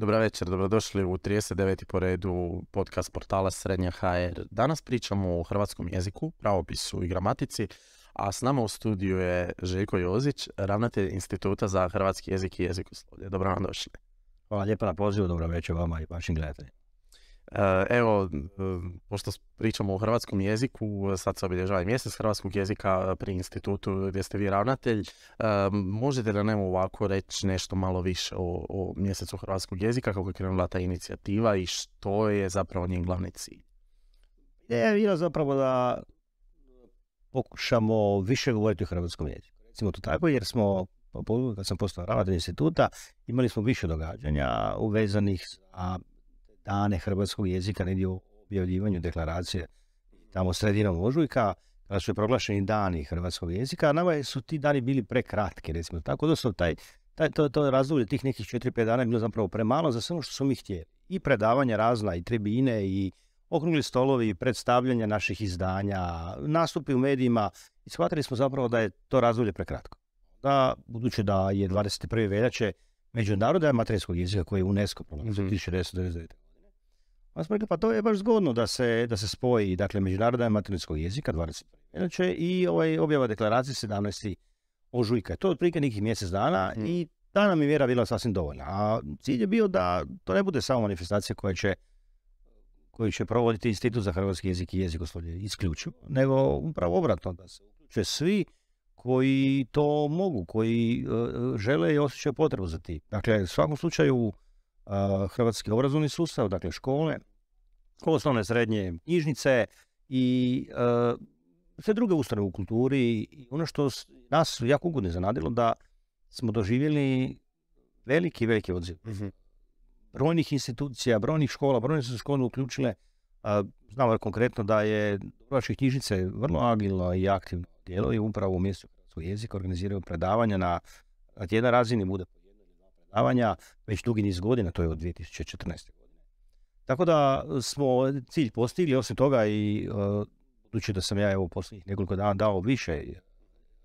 Dobar večer, dobrodošli u 39. po redu podcast portala Srednja HR. Danas pričamo o hrvatskom jeziku, pravopisu i gramatici, a s nama u studiju je Željko Jozić, ravnatelj Instituta za hrvatski jezik i jezikoslovlje. Dobro nam došli. Hvala lijepa na pozivu, dobro večer vama i vašim gledateljima. E, evo, pošto pričamo o hrvatskom jeziku, sad se obilježava mjesec hrvatskog jezika e, pri institutu gdje ste vi ravnatelj. E, možete li nam ovako reći nešto malo više o, mjesecu hrvatskog jezika, kako je krenula ta inicijativa i što je zapravo njen glavni cilj? ja je bila zapravo da pokušamo više govoriti o hrvatskom jeziku. Recimo to tako jer smo, kad sam postao ravnatelj instituta, imali smo više događanja uvezanih a dane hrvatskog jezika negdje u objavljivanju deklaracije tamo sredinom ožujka, kada su proglašeni dani hrvatskog jezika, a nama su ti dani bili prekratki, recimo tako, odnosno taj, taj, to, to razdoblje tih nekih 4-5 dana je bilo zapravo premalo za sve ono što smo mi htjeli. I predavanja razna, i tribine, i okrugli stolovi, i predstavljanja naših izdanja, nastupi u medijima, i shvatili smo zapravo da je to razdoblje prekratko. Da, budući da je 21. veljače međunarodna materinskog jezika koji je UNESCO mm pa smo rekli, pa to je baš zgodno da se, da se spoji, dakle, Međunarodna materinskog jezika, 20. Inače, i ovaj objava deklaracije 17. ožujka. To je otprilike nekih mjesec dana mhm. i ta nam je vjera bila sasvim dovoljna. A cilj je bio da to ne bude samo manifestacija koja će koju će provoditi Institut za hrvatski jezik i jezikoslovlje isključivo, nego upravo obratno da se uključe svi koji to mogu, koji e, e, žele i osjećaju potrebu za tim. Dakle, u svakom slučaju Eh, hrvatski obrazovni sustav, dakle škole, osnovne srednje knjižnice i eh, sve druge ustanove u kulturi. I ono što nas jako ugodno zanadilo da smo doživjeli veliki, veliki odziv. mm Brojnih institucija, brojnih škola, brojne su škole uključile. Znamo konkretno da je vaše knjižnice vrlo agilno i aktivno djelo i upravo u mjestu hrvatskog jezika organiziraju predavanja na, na razini bude predavanja već dugi niz godina, to je od 2014. godine. Tako da e, smo cilj postigli, osim toga i e, budući da sam ja evo posljednjih nekoliko dana dao više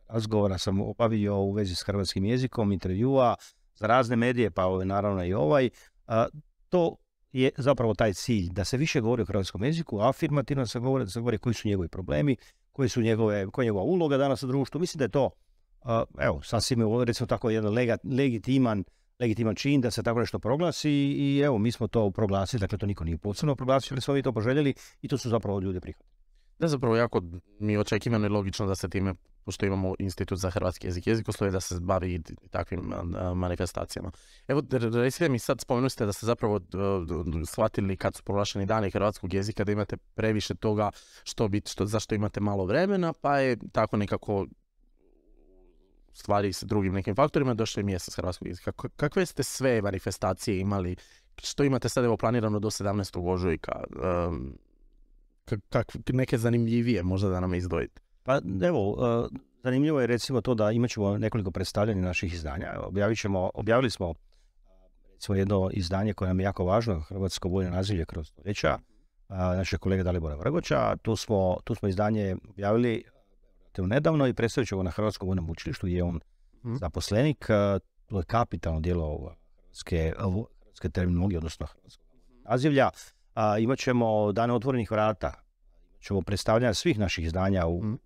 razgovora sam obavio u vezi s hrvatskim jezikom, intervjua za razne medije, pa naravno i ovaj. to je zapravo taj cilj, da se više govori o hrvatskom jeziku, afirmativno se govori, da se govori koji su njegovi problemi, koji su njegove, koja je njegova uloga danas u društvu. Mislim da je to, evo, sasvim recimo tako jedan legitiman legitiman čin da se tako nešto proglasi i evo, mi smo to proglasili, dakle to niko nije posebno proglasio, ali smo oni to poželjeli i to su zapravo ljudi prihvatili. Da, zapravo jako mi očekivano i logično da se time, pošto imamo institut za hrvatski jezik, jezik postoje da se bavi takvim manifestacijama. Evo, recite mi sad, spomenuli ste da ste zapravo shvatili kad su proglašeni dani hrvatskog jezika, da imate previše toga što biti, što, zašto imate malo vremena, pa je tako nekako stvari s drugim nekim faktorima, došli je hrvatskog jezika. Kakve ste sve manifestacije imali? Što imate sad evo planirano do 17. ožujka? Um, neke zanimljivije možda da nam izdvojite? Pa evo, e, zanimljivo je recimo to da imat ćemo nekoliko predstavljanja naših izdanja. objavili smo recimo jedno izdanje koje nam je jako važno, Hrvatsko vojno nazivlje kroz stoljeća, naše kolege Dalibora Vrgoća. Tu tu smo izdanje objavili relativno nedavno i predstavit ćemo na Hrvatskom vojnom učilištu je on mhm. zaposlenik. To je kapitalno dijelo hrvatske, hrvatske terminologije, odnosno hrvatskog nazivlja. Imat ćemo dane otvorenih vrata, ćemo predstavljanje svih naših izdanja u mm.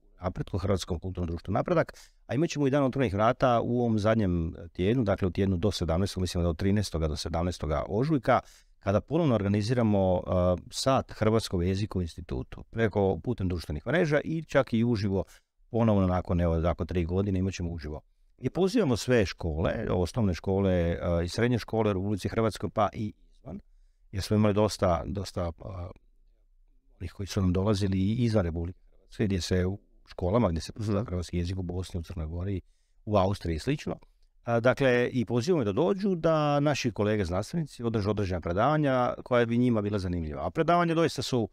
Hrvatskom kulturnom društvu Napredak, a imat ćemo i dan otvorenih vrata u ovom zadnjem tjednu, dakle u tjednu do 17. mislim da od 13. do 17. ožujka, kada ponovno organiziramo sat hrvatskog jezika u institutu preko putem društvenih mreža i čak i uživo ponovno nakon, evo, nakon tri godine imat ćemo uživo. I pozivamo sve škole, osnovne škole eh, i srednje škole u Republici Hrvatskoj, pa i izvan, jer smo imali dosta, dosta eh, onih koji su nam dolazili i izvan Republike Hrvatske, gdje se u školama, gdje se hrvatski jezik u Bosni, u Crnoj Gori, u Austriji i slično. Eh, dakle, i pozivamo da dođu da naši kolege znanstvenici održe određena predavanja koja bi njima bila zanimljiva. A predavanja doista su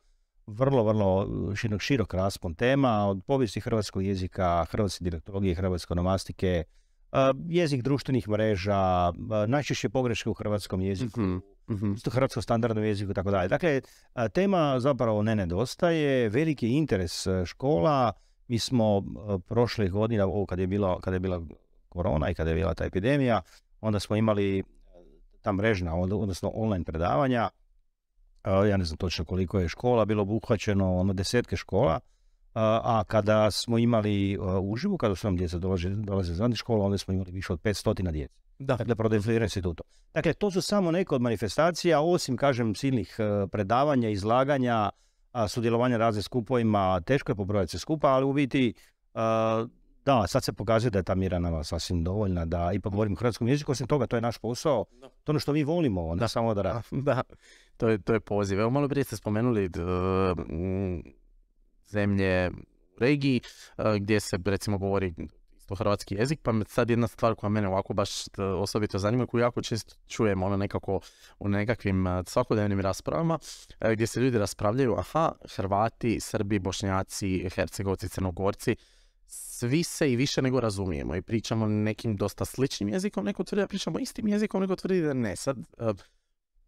vrlo, vrlo uh, širok, raspon tema, od povijesti hrvatskog jezika, hrvatske direktologije, hrvatske onomastike, uh, jezik društvenih mreža, uh, najčešće pogreške u hrvatskom jeziku, mm -hmm. hrvatskom standardnom jeziku i tako dalje. Dakle, tema zapravo ne nedostaje, veliki interes škola, mi smo prošlih godina, ovo kad je bila, kada je bila korona i kada je bila ta epidemija, onda smo imali ta mrežna, odnosno online predavanja, ja ne znam točno koliko je škola bilo obuhvaćeno, ono desetke škola, a kada smo imali e, uživu, kada su nam djeca dolaze, dolaze za školu, onda smo imali više od 500 djece. Da. Dakle, prodefilira instituto. Dakle, to su samo neke od manifestacija, osim, kažem, silnih e, predavanja, izlaganja, sudjelovanja razne skupovima, teško je pobrojati se skupa, ali u biti, e, da, sad se pokazuje da je ta mira nama sasvim dovoljna, da ipak govorim hrvatskom jeziku, osim toga, to je naš posao, to ono što mi volimo, onda samo da radimo. to je, to je poziv. Evo malo prije ste spomenuli zemlje u regiji e, gdje se recimo govori isto hrvatski jezik, pa sad jedna stvar koja mene ovako baš osobito zanima, koju jako često čujem ono nekako u nekakvim e, svakodnevnim raspravama, e, gdje se ljudi raspravljaju, aha, Hrvati, Srbi, Bošnjaci, Hercegovci, Crnogorci, svi se i više nego razumijemo i pričamo nekim dosta sličnim jezikom, neko tvrdi da pričamo istim jezikom, neko tvrdi da ne. Sad,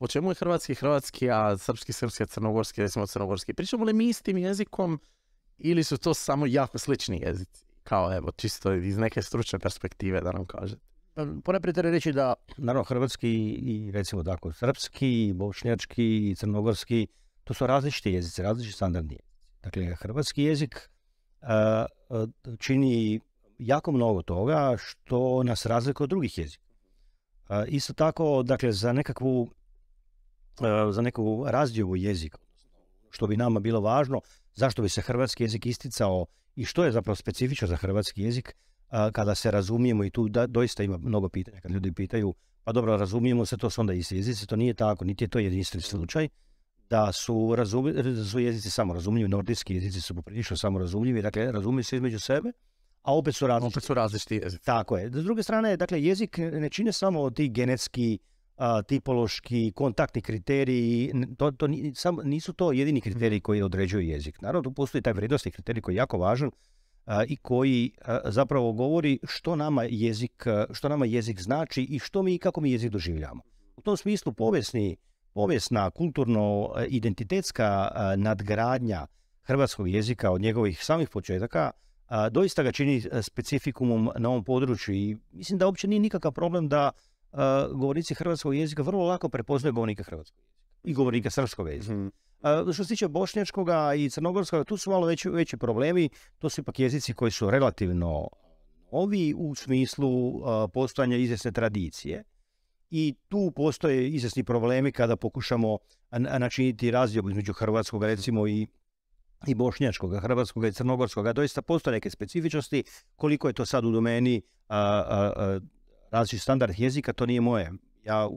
o čemu je hrvatski hrvatski, a srpski srpski, crnogorski recimo crnogorski? Pričamo li mi istim jezikom ili su to samo jako slični jezici? Kao evo, čisto iz neke stručne perspektive da nam kažete. Pa, ponaprijed treba reći da, naravno, hrvatski i recimo tako srpski, bošnjački, crnogorski, to su različiti jezici, različiti standardni jezici. Dakle, hrvatski jezik čini jako mnogo toga što nas razlikuje od drugih jezika. isto tako, dakle, za nekakvu E, za neku razdjevu jezika, što bi nama bilo važno, zašto bi se hrvatski jezik isticao i što je zapravo specifično za hrvatski jezik e, kada se razumijemo i tu doista ima mnogo pitanja kad ljudi pitaju pa dobro razumijemo se to su onda isti jezici, to nije tako, niti je to jedinstveni slučaj da su, razumi, su jezici samorazumljivi, nordijski jezici su poprilično samorazumljivi, dakle razumiju se između sebe, a opet su različiti. Opet su različiti jezici. Tako je. S druge strane, dakle, jezik ne čine samo ti genetski tipološki, kontaktni kriteriji, nisu to jedini mhm. kriteriji koji određuju jezik. Naravno, tu postoji taj vrijednosni kriterij koji je jako važan i koji zapravo govori što nama, jezik, što nama jezik znači i što mi i kako mi jezik doživljamo. U tom smislu povijesni, povijesna, kulturno-identitetska nadgradnja hrvatskog jezika od njegovih samih početaka doista ga čini specifikumom na ovom području i mislim da uopće nije nikakav problem da govornici hrvatskog jezika vrlo lako prepoznaju govornika hrvatskog i govornika srpskog jezika. Mm. što se tiče bošnjačkoga i crnogorskog, tu su malo veći, veći problemi. To su ipak jezici koji su relativno ovi u smislu uh, postojanja izvjesne tradicije. I tu postoje izvjesni problemi kada pokušamo načiniti razdjel između hrvatskog recimo i i bošnjačkog, hrvatskog i crnogorskog, doista postoje neke specifičnosti koliko je to sad u domeni različit standard jezika, to nije moje. Ja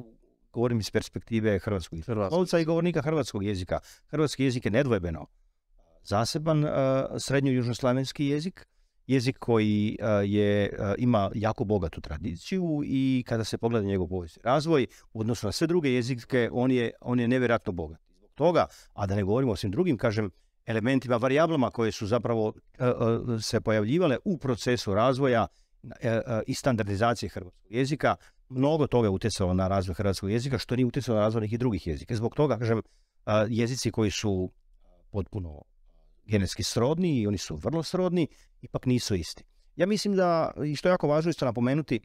govorim iz perspektive hrvatskog jezika. i govornika hrvatskog jezika. Hrvatski jezik je nedvojbeno zaseban eh, srednjo-južnoslavenski jezik, jezik koji eh, je, eh, ima jako bogatu tradiciju i kada se pogleda njegov povijest razvoj, u odnosu na sve druge jezike, on je, on je nevjerojatno bogat. Zbog toga, a da ne govorimo o svim drugim, kažem, elementima, variablama koje su zapravo se pojavljivale u procesu razvoja E, e, i standardizacije hrvatskog jezika. Mnogo toga je utjecalo na razvoj hrvatskog jezika, što nije utjecalo na razvoj nekih drugih jezika. Zbog toga, kažem, e, jezici koji su potpuno genetski srodni i oni su vrlo srodni, ipak nisu isti. Ja mislim da, i što je jako važno isto napomenuti,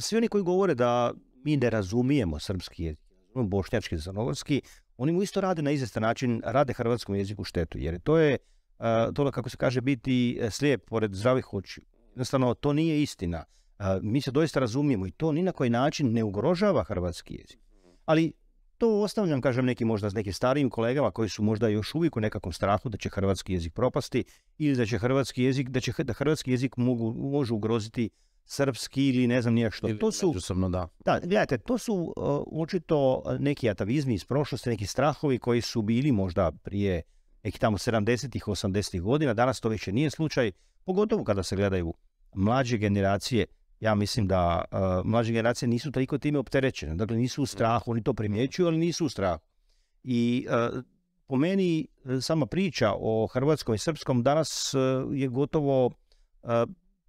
svi oni koji govore da mi ne razumijemo srpski jezik, bošnjački, zanogorski, oni mu isto rade na izvjestan način, rade hrvatskom jeziku štetu, jer to je to kako se kaže biti slijep pored zdravih očiju. Jednostavno, to nije istina. Mi se doista razumijemo i to ni na koji način ne ugrožava hrvatski jezik. Ali to ostavljam, kažem, neki možda s nekim starijim kolegama koji su možda još uvijek u nekakvom strahu da će hrvatski jezik propasti ili da će hrvatski jezik, da će da hrvatski jezik mogu, može ugroziti srpski ili ne znam nijak što. to su, da. da, gledajte, to su e, očito neki atavizmi iz prošlosti, neki strahovi koji su bili možda prije nekih tamo 70-ih, 80-ih godina. Danas to više nije slučaj, pogotovo kada se gledaju mlađe generacije, ja mislim da eh, mlađe generacije nisu toliko time opterećene. Dakle, nisu u strahu, oni to primjećuju, ali nisu u strahu. I eh, po meni eh, sama priča o hrvatskom i srpskom danas je gotovo,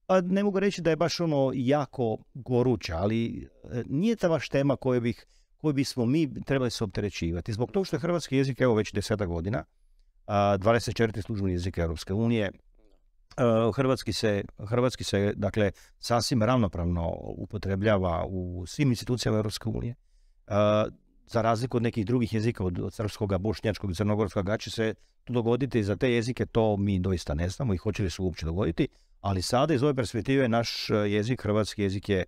pa ne mogu reći da je baš ono jako goruća, ali nije ta baš tema koju, bih, koju bismo mi trebali se opterećivati. Zbog toga što je hrvatski jezik evo već deseta godina, 24. službeni jezik Europske unije, Eh, hrvatski se, Hrvatski se dakle sasvim ravnopravno upotrebljava u svim institucijama Europske unije. Eh, za razliku od nekih drugih jezika, od, srpskog, bošnjačkog, crnogorskog, će se to dogoditi. Za te jezike to mi doista ne znamo i hoće li se uopće dogoditi. Ali sada iz ove perspektive naš eh, jezik, hrvatski jezik je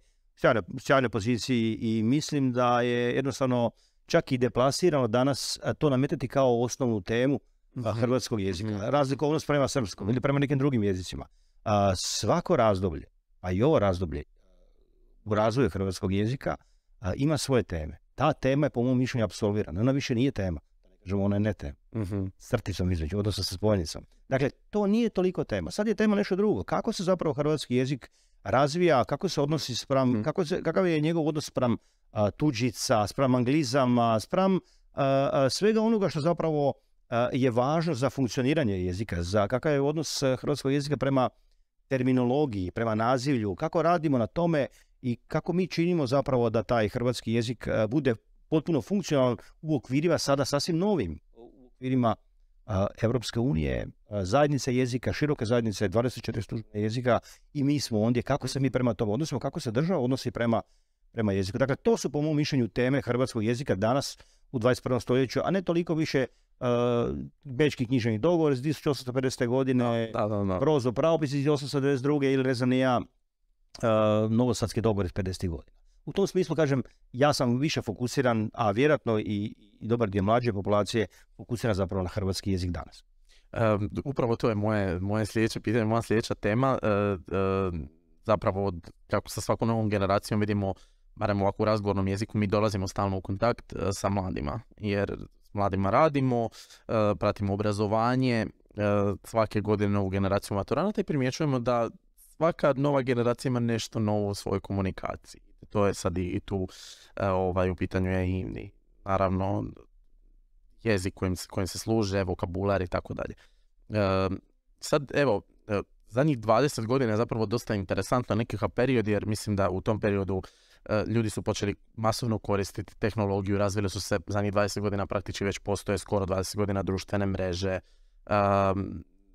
u sjajnoj poziciji i mislim da je jednostavno čak i deplasirano danas to nametati kao osnovnu temu Mhm. hrvatskog jezika, mhm. razlikovnost prema srpskom ili prema nekim drugim jezicima. svako razdoblje, a pa i ovo razdoblje u razvoju hrvatskog jezika ima svoje teme. Ta tema je po mom mišljenju apsolvirana, ona više nije tema. Kažemo, ona je ne tema. Mhm. Srticom između, odnosno sa spojnicom. Dakle, to nije toliko tema. Sad je tema nešto drugo. Kako se zapravo hrvatski jezik razvija, kako se odnosi spram, kako kakav je njegov odnos spram tuđica, spram anglizama, spram svega onoga što zapravo je važno za funkcioniranje jezika, za kakav je odnos eh, hrvatskog jezika prema terminologiji, prema nazivlju, kako radimo na tome i kako mi činimo zapravo da taj hrvatski jezik eh, bude potpuno funkcionalan u okvirima sada sasvim novim, u okvirima Europske eh, unije, zajednice jezika, široke zajednice, 24 službe jezika i mi smo ondje, kako se mi prema tome odnosimo, kako se država odnosi prema prema jeziku. Dakle, to su po mom mišljenju teme hrvatskog jezika danas u 21. stoljeću, a ne toliko više uh, bečki književni dogovor iz 1850. godine, da, da, prozo pravopis iz 1892. ili ne znam ja, uh, novosadski dogovor iz 50. godina. U tom smislu, kažem, ja sam više fokusiran, a vjerojatno i, i dobar dio mlađe populacije fokusiran zapravo na hrvatski jezik danas. Uh, upravo to je moje, moje sljedeće pitanje, moja sljedeća tema. Uh, zapravo, kako sa svakom novom generacijom vidimo barem ovako u razgovornom jeziku, mi dolazimo stalno u kontakt e, sa mladima, jer s mladima radimo, e, pratimo obrazovanje, e, svake godine novu generaciju maturanata i primjećujemo da svaka nova generacija ima nešto novo u svojoj komunikaciji. To je sad i tu ovaj, u pitanju je i naravno jezik kojim, se služe, vokabular i tako dalje. Sad evo, zadnjih 20 godina je zapravo dosta interesantno nekih period, jer mislim da u tom periodu E, ljudi su počeli masovno koristiti tehnologiju, razvili su se zadnjih 20 godina praktički već postoje skoro 20 godina društvene mreže,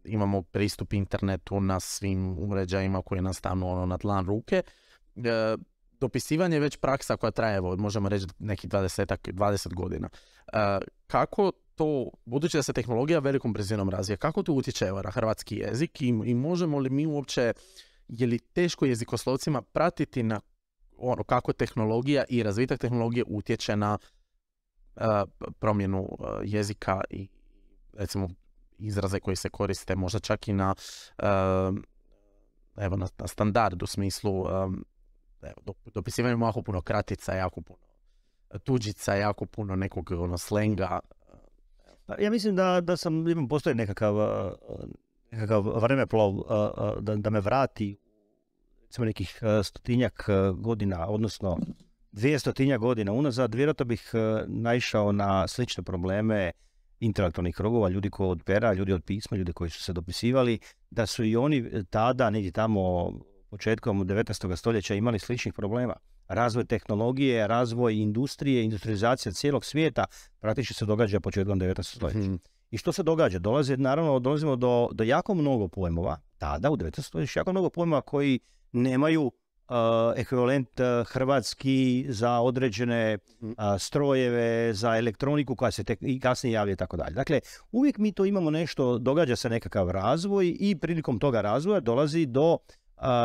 imamo pristup internetu na svim uređajima koji nas stanu ono, na tlan ruke. E, dopisivanje je već praksa koja traje, evo, možemo reći nekih 20, 20 godina. E, kako to, budući da se tehnologija velikom brzinom razvija, kako to utječe na hrvatski jezik i, i možemo li mi uopće, je li teško jezikoslovcima pratiti na ono kako tehnologija i razvitak tehnologije utječe na e, promjenu e, jezika i recimo izraze koji se koriste, možda čak i na e, na, standard u smislu evo, dopisivanje jako puno kratica, jako puno tuđica, jako puno nekog ono, slenga. Pa, ja mislim da, da sam, postoji nekakav, nekakav vremeplov da, da me vrati recimo nekih e, stotinjak e, godina, odnosno dvije stotinja godina unazad, vjerojatno bih e, naišao na slične probleme intelektualnih krogova, ljudi koji od pera, ljudi od pisma, ljudi koji su se dopisivali, da su i oni tada, negdje tamo početkom 19. stoljeća imali sličnih problema. Razvoj tehnologije, razvoj industrije, industrializacija cijelog svijeta praktično se događa početkom 19. stoljeća. Mhm. I što se događa? Dolaze, naravno, dolazimo do, do jako mnogo pojmova, tada u 19. stoljeću, jako mnogo pojmova koji nemaju eh, ekvivalent eh, hrvatski za određene mm. eh, strojeve, za elektroniku koja se tek, i kasnije javlja i tako dalje. Dakle, uvijek mi to imamo nešto, događa se nekakav razvoj i prilikom toga razvoja dolazi do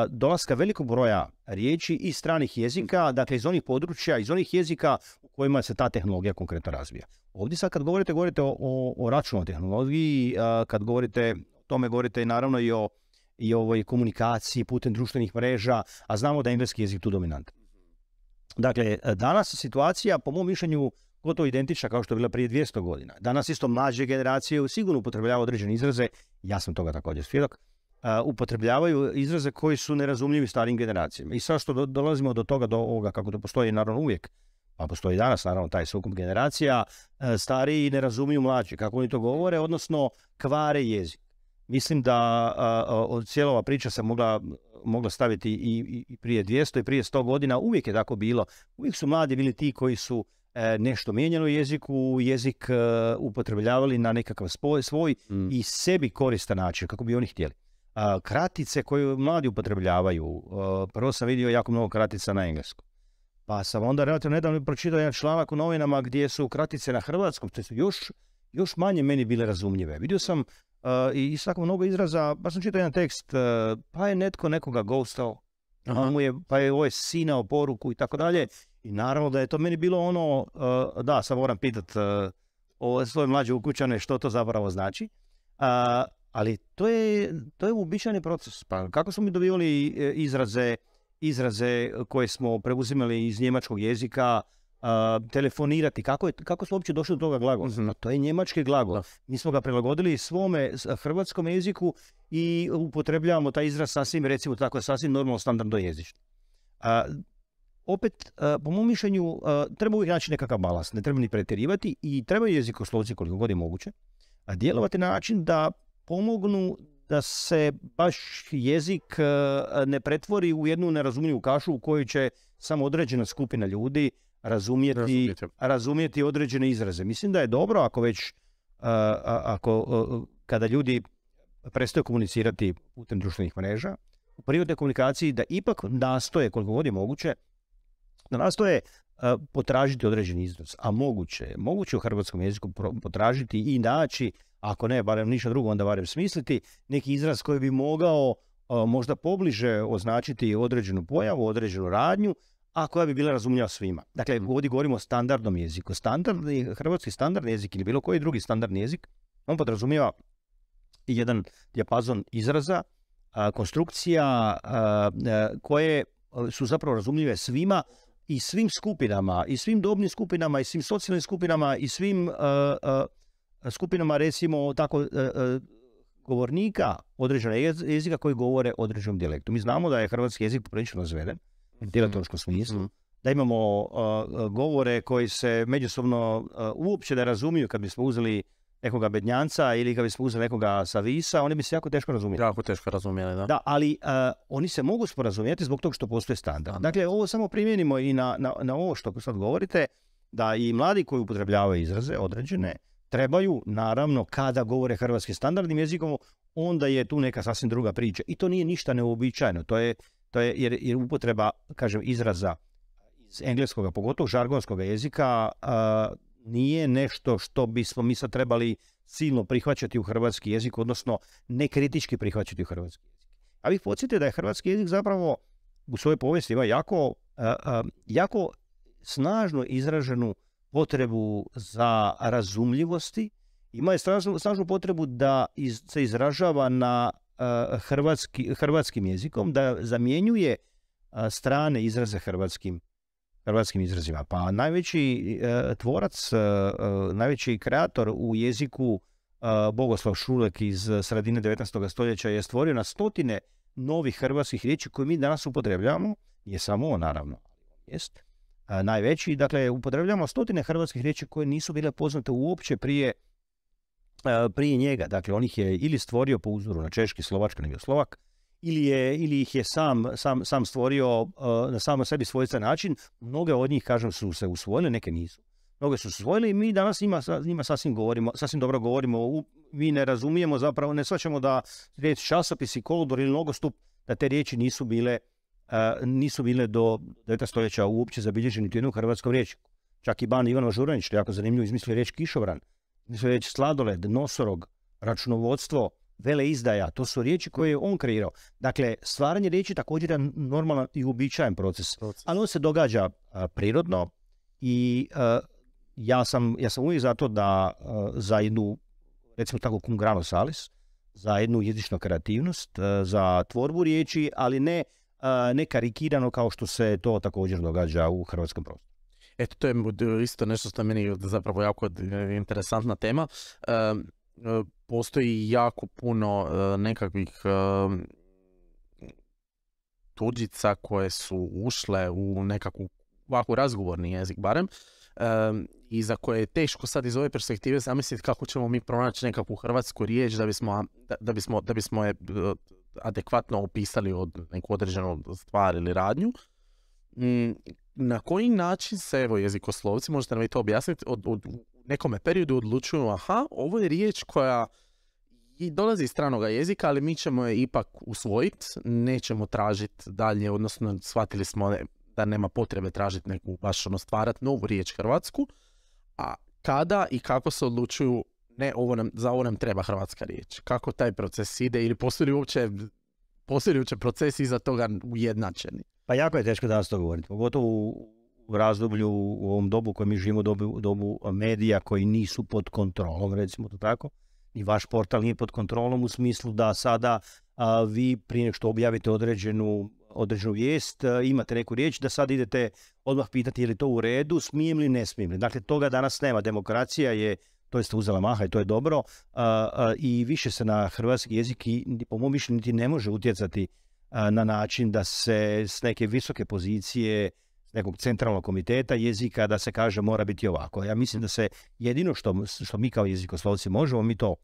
dolaska velikog broja riječi iz stranih jezika, dakle iz onih područja, iz onih jezika u kojima se ta tehnologija konkretno razvija. Ovdje sad kad govorite, govorite o, o, tehnologiji, kad govorite o tome, govorite naravno i o i ovoj komunikaciji putem društvenih mreža, a znamo da je engleski jezik tu dominantan. Dakle, danas situacija, po mom mišljenju, gotovo identična kao što je bila prije 200 godina. Danas isto mlađe generacije sigurno upotrebljavaju određene izraze, ja sam toga također svjedok, upotrebljavaju izraze koji su nerazumljivi starim generacijama. I sad što dolazimo do toga, do ovoga kako to postoji naravno uvijek, pa postoji danas naravno taj sukob generacija, stariji ne razumiju mlađe kako oni to govore, odnosno kvare jezik. Mislim da od cijela ova priča se mogla, mogla staviti i, prije 200 i prije 100 godina. Uvijek je tako bilo. Uvijek su mladi bili ti koji su e, nešto mijenjali u jeziku, jezik e, upotrebljavali na nekakav svoj mm. i sebi koristan način, kako bi oni htjeli. kratice koje mladi upotrebljavaju. E, prvo sam vidio jako mnogo kratica na engleskom. Pa sam onda relativno nedavno pročitao jedan članak u novinama gdje su kratice na hrvatskom, što su još, još manje meni bile razumljive. Vidio sam E, I svako mnogo izraza, pa sam čitao jedan tekst, e, pa je netko nekoga ghostao, pa je, pa je ovaj sinao poruku i tako dalje. I naravno da je to meni bilo ono, e, da, sad moram pitat o svoje mlađe ukućane što to zapravo znači. ali to je, to uobičajeni proces. Pa kako smo mi dobivali izraze, izraze koje smo preuzimali iz njemačkog jezika, telefonirati. Kako, je, kako smo uopće došli do toga glagola? mm No, pa to je njemački glagol. Mi smo ga prilagodili svome hrvatskom jeziku i upotrebljavamo taj izraz sasvim, recimo tako, sasvim normalno standardno jezično. A, opet, po mom mišljenju, a, treba uvijek naći nekakav balans, ne treba ni pretjerivati i treba jezikoslovci koliko god je moguće, a djelovati na način da pomognu da se baš jezik ne pretvori u jednu nerazumljivu kašu u kojoj će samo određena skupina ljudi razumjeti, razumjeti određene izraze. Mislim da je dobro ako već, ako kada ljudi prestaju komunicirati putem društvenih mreža, u privatnoj komunikaciji da ipak nastoje, koliko god je moguće, da nastoje potražiti određeni iznos. A moguće, moguće u hrvatskom jeziku potražiti i naći, ako ne, barem ništa drugo, onda barem smisliti, neki izraz koji bi mogao možda pobliže označiti određenu pojavu, određenu radnju, a koja bi bila razumljiva svima. Dakle, mm. ovdje govorimo o standardnom jeziku. Standardni, hrvatski standardni jezik ili bilo koji drugi standardni jezik, on podrazumijeva jedan dijapazon izraza, konstrukcija koje su zapravo razumljive svima i svim skupinama, i svim dobnim skupinama, i svim socijalnim skupinama, i svim skupinama, recimo, tako e, e, govornika određenog jezika koji govore određenom dijalektu. Mi znamo da je hrvatski jezik poprilično zveden, Mhm. diletonskom smislu, mhm. da imamo govore koji se međusobno uopće ne razumiju kad bismo uzeli nekoga bednjanca ili kad bismo uzeli nekoga sa visa, oni bi se jako teško razumjeli. Jako teško razumijeli, da. Da, ali oni se mogu sporazumijeti zbog tog što postoje standard. Dakle, ovo samo primjenimo i na, na, na ovo što sad govorite, da i mladi koji upotrebljavaju izraze određene, trebaju, naravno, kada govore hrvatski standardnim jezikom, onda je tu neka sasvim druga priča. I to nije ništa neuobičajeno. To je to je jer, upotreba, kažem, izraza iz engleskog pogotovo žargonskog jezika, nije nešto što bismo mi sad trebali silno prihvaćati u hrvatski jezik, odnosno nekritički prihvaćati u hrvatski jezik. A vi podsjetite da je hrvatski jezik zapravo u svojoj povijesti ima jako, jako snažno izraženu potrebu za razumljivosti, ima je snažnu, snažnu potrebu da se izražava na hrvatski, hrvatskim jezikom, da zamjenjuje strane izraze hrvatskim, hrvatskim izrazima. Pa najveći e, tvorac, e, e, najveći kreator u jeziku Bogoslav Šulek iz sredine 19. stoljeća je stvorio na stotine novih hrvatskih riječi koje mi danas upotrebljavamo, je samo on naravno, jest, najveći, dakle upotrebljavamo stotine hrvatskih riječi koje nisu bile poznate uopće prije prije njega. Dakle, on ih je ili stvorio po uzoru na češki, slovački, nego slovak, ili, je, ili ih je sam, sam, sam stvorio na samo sebi svojstven način. Mnoge od njih, kažem, su se usvojile, neke nisu. Mnoge su se usvojile i mi danas njima, njima sasvim, govorimo, sasvim dobro govorimo. mi ne razumijemo zapravo, ne shvaćamo da riječ časopis i kolodor ili nogostup, da te riječi nisu bile, nisu bile do 9. stoljeća uopće zabilježeni niti u jednom hrvatskom riječ. Čak i ban Ivan Žuranić, što je jako zanimljivo, izmislio riječ kišobran, Mislim, riječi sladoled, nosorog, računovodstvo, veleizdaja, to su riječi koje je on kreirao. Dakle, stvaranje riječi također je normalan i uobičajen proces, proces, ali on se događa prirodno i ja, sam, ja sam uvijek zato da za jednu, recimo tako kum grano salis, za jednu jezičnu kreativnost, za tvorbu riječi, ali ne, ne karikirano kao što se to također događa u hrvatskom prostoru. Eto, to je isto nešto što je meni zapravo jako interesantna tema. E, postoji jako puno e, nekakvih e, tuđica koje su ušle u nekakvu ovako razgovorni jezik barem i za koje je teško sad iz ove perspektive zamisliti kako ćemo mi pronaći nekakvu hrvatsku riječ da bismo, da, bismo, da bismo je adekvatno opisali od neku određenu stvar ili radnju. Mm, na koji način se, evo jezikoslovci, možete nam i to objasniti, od, u nekome periodu odlučuju, aha, ovo je riječ koja i dolazi iz stranoga jezika, ali mi ćemo je ipak usvojiti, nećemo tražiti dalje, odnosno shvatili smo da nema potrebe tražiti neku, baš ono, stvarati novu riječ hrvatsku, a kada i kako se odlučuju ne, ovo nam, za ovo nam treba hrvatska riječ. Kako taj proces ide ili postoji uopće, postoji uopće proces iza toga ujednačeni? Pa jako je teško danas to govoriti, pogotovo u razdoblju, u ovom dobu u kojem mi živimo, u dobu medija koji nisu pod kontrolom, recimo to tako. I vaš portal nije pod kontrolom u smislu da sada vi prije nego što objavite određenu, određenu vijest, imate neku riječ da sad idete odmah pitati je li to u redu, smijem li, ne smijem li. Dakle, toga danas nema. Demokracija je to jeste uzela maha i to je dobro i više se na hrvatski jezik i po mom mišljenju niti ne može utjecati na način da se s neke visoke pozicije nekog centralnog komiteta jezika da se kaže mora biti ovako. Ja mislim da se jedino što, što mi kao jezikoslovci možemo, mi to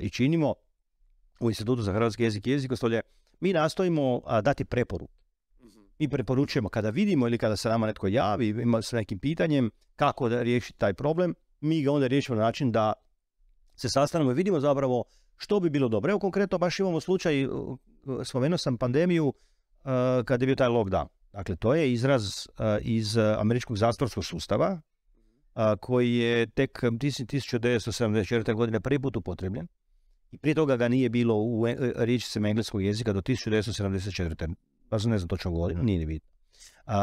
i činimo u Institutu za hrvatski jezik i jezikoslovlje, mi nastojimo dati preporuku. Mi preporučujemo kada vidimo ili kada se nama netko javi ima s nekim pitanjem kako da riješi taj problem, mi ga onda riješimo na način da se sastanemo i vidimo zapravo što bi bilo dobro. Evo konkretno baš imamo slučaj spomenuo sam pandemiju uh, kada je bio taj lockdown. Dakle, to je izraz uh, iz uh, američkog zatvorskog sustava koji je tek 1974. Um, godine prvi put upotrebljen. I prije toga ga nije bilo u riječicama engleskog jezika do 1974. pa ne znam točno godinu, nije ni bitno.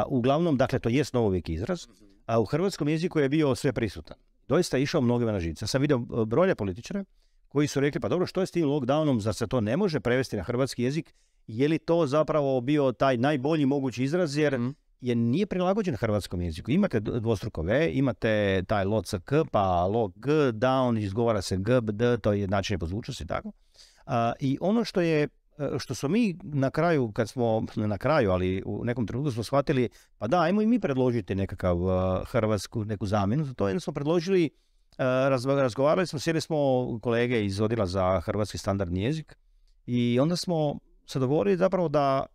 uglavnom, dakle, to jest novovijek izraz. A u hrvatskom jeziku je bio sve prisutan. Doista je išao mnogima na živce. Ja sam vidio brojne političare koji su rekli, pa dobro, što je s tim lockdownom, zar se to ne može prevesti na hrvatski jezik? Je li to zapravo bio taj najbolji mogući izraz, jer mhm. je nije prilagođen hrvatskom jeziku. Imate dvostruko V, imate taj K, pa log, down, izgovara se G, D, to je način pozvučnosti, tako? I ono što je e, što smo mi na kraju, kad smo, na kraju, ali u nekom trenutku smo shvatili, pa da, ajmo i mi predložiti nekakav e, hrvatsku, neku zamjenu, za to jedno smo predložili E, razgovarali smo, sjeli smo kolege iz odjela za hrvatski standardni jezik i onda smo se dogovorili zapravo da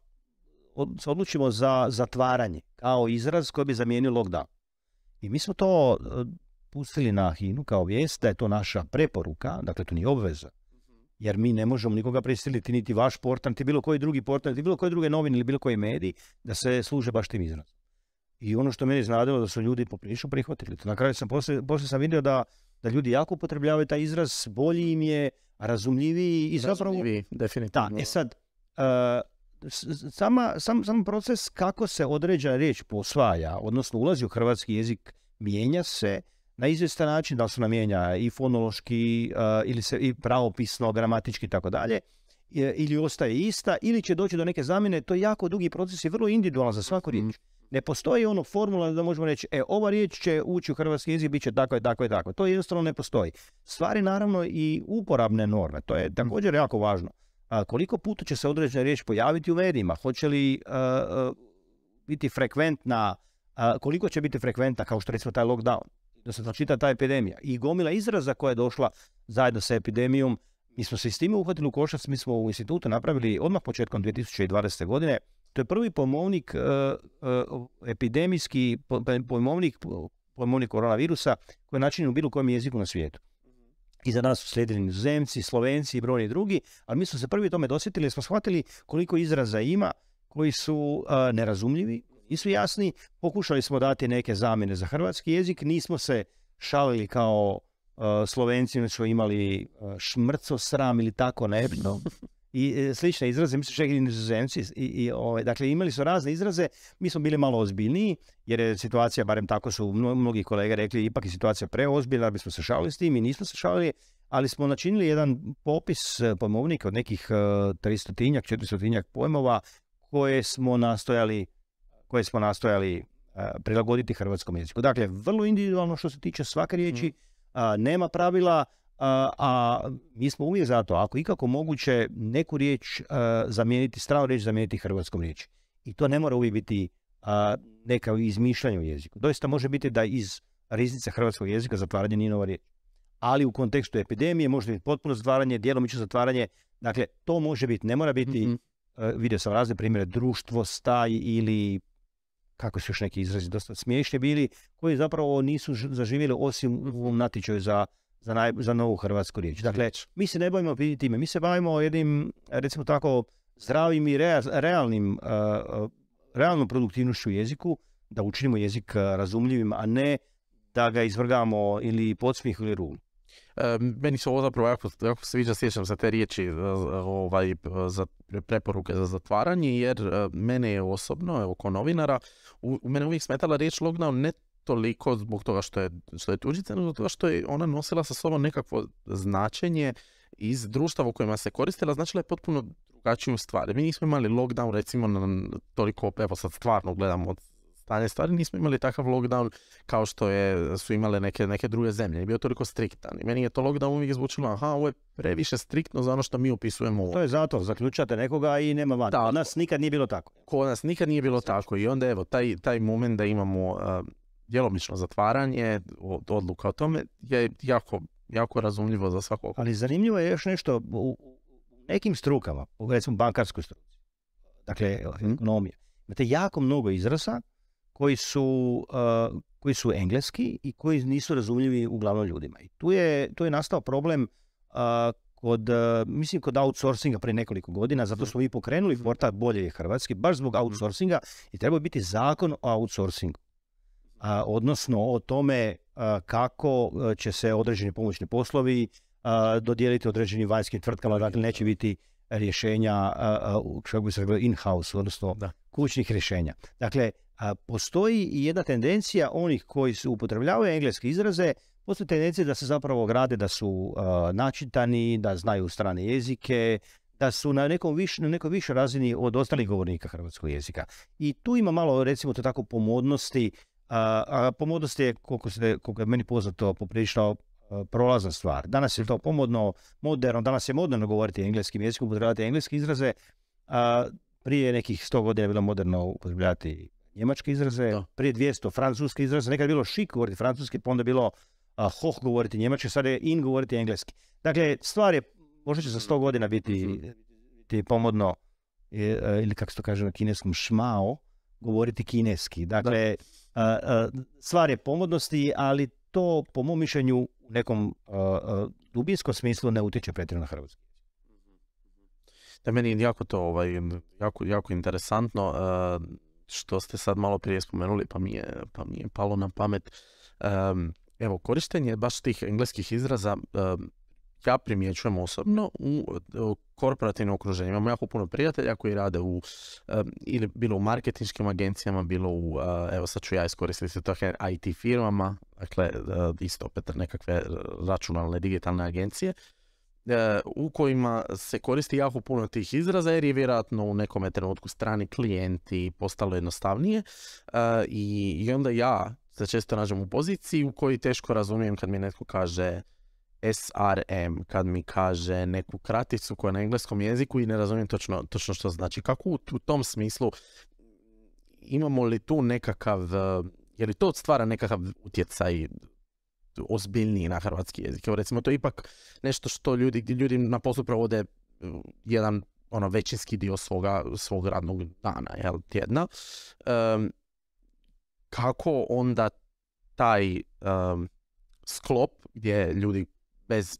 se odlučimo za zatvaranje kao izraz koji bi zamijenio lockdown. I mi smo to e, pustili na hinu kao vijest da je to naša preporuka, dakle to nije obveza. Jer mi ne možemo nikoga prisiliti, niti vaš portal, niti bilo koji drugi portal, niti bilo koji druge novine ili bilo koji mediji da se služe baš tim izrazom. I ono što meni znadilo da su ljudi poprišu prihvatili. Na kraju sam poslije, sam vidio da, ljudi jako upotrebljavaju taj izraz, bolji im je, razumljiviji i zapravo... Razumljiviji, definitivno. Da, e sad, eh, sam, proces kako se određena riječ posvaja, odnosno ulazi u hrvatski jezik, mijenja se na izvjestan način, da li se namijenja i fonološki eh, ili se i pravopisno, gramatički i tako dalje ili ostaje ista ili će doći do neke zamjene, to je jako dugi proces i vrlo individualan za svaku riječ. Mm. Ne postoji ono formula da možemo reći, e, ova riječ će ući u hrvatski jezik, bit će tako i tako i tako. To jednostavno ne postoji. Stvari naravno i uporabne norme, to je mm. također jako važno. koliko puta će se određena riječ pojaviti u medijima? Hoće li e, e, biti frekventna, koliko će biti frekventna, kao što recimo taj lockdown, da se začita ta epidemija. I gomila izraza koja je došla zajedno sa epidemijom, mi smo se s time uhvatili u košac, mi smo u institutu napravili odmah početkom 2020. godine, to je prvi pojmovnik e, e, epidemijski, pa, pojmovnik, pojmovnik koronavirusa koji je načinjen u bilo kojem jeziku na svijetu. Iza nas su slijedili nizozemci, slovenci i brojni drugi, ali mi smo se prvi tome dosjetili jer smo shvatili koliko izraza ima koji su e, nerazumljivi i su jasni. Pokušali smo dati neke zamjene za hrvatski jezik, nismo se šalili kao Eh, Slovenci su imali eh, šmrco sram ili tako nešto. I eh, slične izraze, mislim čak i nizozemci. I, i, ovaj, dakle, imali su razne izraze, mi smo bili malo ozbiljniji, jer je situacija, barem tako su mnogi kolege rekli, ipak je situacija preozbiljna, bismo se šalili s tim i nismo se šalili, ali smo načinili jedan popis pojmovnika od nekih 300-tinjak, 400-tinjak pojmova koje smo nastojali, koje smo nastojali prilagoditi hrvatskom jeziku. Dakle, vrlo individualno što se tiče svake riječi, mm nema pravila, a, mi smo uvijek za to, ako ikako moguće, neku riječ zamijeniti, stranu riječ zamijeniti hrvatskom riječi. I to ne mora uvijek biti neka izmišljanje u jeziku. Doista može biti da iz riznice hrvatskog jezika zatvaranje nije nova riječ. Ali u kontekstu epidemije može biti potpuno zatvaranje, djelomično zatvaranje. Dakle, to može biti, ne mora biti, mhm. e, vidio sam razne primjere, društvo, staj ili kako su još neki izrazi dosta smiješni bili, koji zapravo nisu zaživjeli osim u natječaju za, za, za novu hrvatsku riječ. Dakle, mi se ne vidjeti time, mi se bavimo jednim, recimo tako, zdravim i realnim, uh, realnom produktivnošću jeziku, da učinimo jezik razumljivim, a ne da ga izvrgamo ili podsmih ili ruglu. E, meni se ovo zapravo jako, jako sviđa, sjećam se te riječi za ovaj, preporuke za zatvaranje, jer mene je osobno, evo, novinara, u, mene uvijek smetala riječ lockdown ne toliko zbog toga što je, što je tuđica, nego zbog toga što je ona nosila sa sobom nekakvo značenje iz društava u kojima se koristila, značila je potpuno drugačiju stvar. Mi nismo imali lockdown recimo na toliko, evo sad stvarno gledamo od stanje stvari nismo imali takav lockdown kao što je, su imale neke, neke druge zemlje. Nije bio toliko striktan. I meni je to lockdown uvijek zvučilo, aha, ovo je previše striktno za ono što mi opisujemo ovo. To je zato, zaključate nekoga i nema van. Kod nas nikad nije bilo tako. Kod nas nikad nije bilo tako. I onda evo, taj, taj moment da imamo uh, djelomično zatvaranje, odluka o tome, je jako, jako razumljivo za svakog. Ali zanimljivo je još nešto u nekim strukama, u recimo bankarskoj struci, dakle, mhm. ekonomije, imate jako mnogo izrasa koji su, e, koji su engleski i koji nisu razumljivi uglavnom ljudima. I tu je, je nastao problem uh, kod, e, mislim, kod outsourcinga pre nekoliko godina, zato smo mi pokrenuli mhm. portal Bolje je Hrvatski, baš zbog mhm. outsourcinga i trebao biti zakon o outsourcingu. odnosno o tome kako će se određeni pomoćni poslovi dodijeliti određenim vanjskim tvrtkama, dakle neće biti rješenja, što bi se reklo, in-house, odnosno da. kućnih rješenja. Dakle, postoji i jedna tendencija onih koji su upotrebljavaju engleske izraze, postoji tendencija da se zapravo grade da su uh, načitani, da znaju strane jezike, da su na, nekom nekoj višoj razini od ostalih govornika hrvatskog jezika. I tu ima malo, recimo to tako, pomodnosti, a, pomodnost je, koliko, se, je meni poznato, poprilično uh, prolazna stvar. Danas je to pomodno, moderno, danas je moderno govoriti engleskim jezikom, upotrebljavati engleske izraze, prije nekih sto godina je bilo moderno upotrebljavati njemačke izraze, da. prije 200 francuske izraze, nekad je bilo šik govoriti francuski, pa onda je bilo hoh govoriti njemački, sad je in govoriti engleski. Dakle, stvar je, možda će za 100 mhm. godina biti, mhm. biti pomodno, e, e, ili kako se to kaže na kineskom, šmao, govoriti kineski. Dakle, da. stvar je pomodnosti, ali to po mom mišljenju u nekom dubinskom smislu ne utječe pretjerano na Hrvatsku. Da, meni je jako to ovaj, jako, jako interesantno što ste sad malo prije spomenuli, pa mi je, pa mi je palo na pamet. evo, korištenje baš tih engleskih izraza ja primjećujem osobno u, u korporativnom okruženju. Imamo jako puno prijatelja koji rade u, ili bilo u marketinškim agencijama, bilo u, evo sad ću ja iskoristiti to IT firmama, dakle uh, isto opet nekakve računalne digitalne agencije E, u kojima se koristi jako puno tih izraza jer je vjerojatno u nekome trenutku strani klijenti postalo jednostavnije e, i onda ja se često nađem u poziciji u kojoj teško razumijem kad mi netko kaže SRM, kad mi kaže neku kraticu koja je na engleskom jeziku i ne razumijem točno, točno što znači. Kako u, u tom smislu imamo li tu nekakav, e, je li to stvara nekakav utjecaj ozbiljniji na hrvatski jezik. Evo recimo to je ipak nešto što ljudi, gdje ljudi na poslu provode uh, jedan ono većinski dio svoga, svog radnog dana, jel, tjedna. Um, kako onda taj um, sklop gdje ljudi bez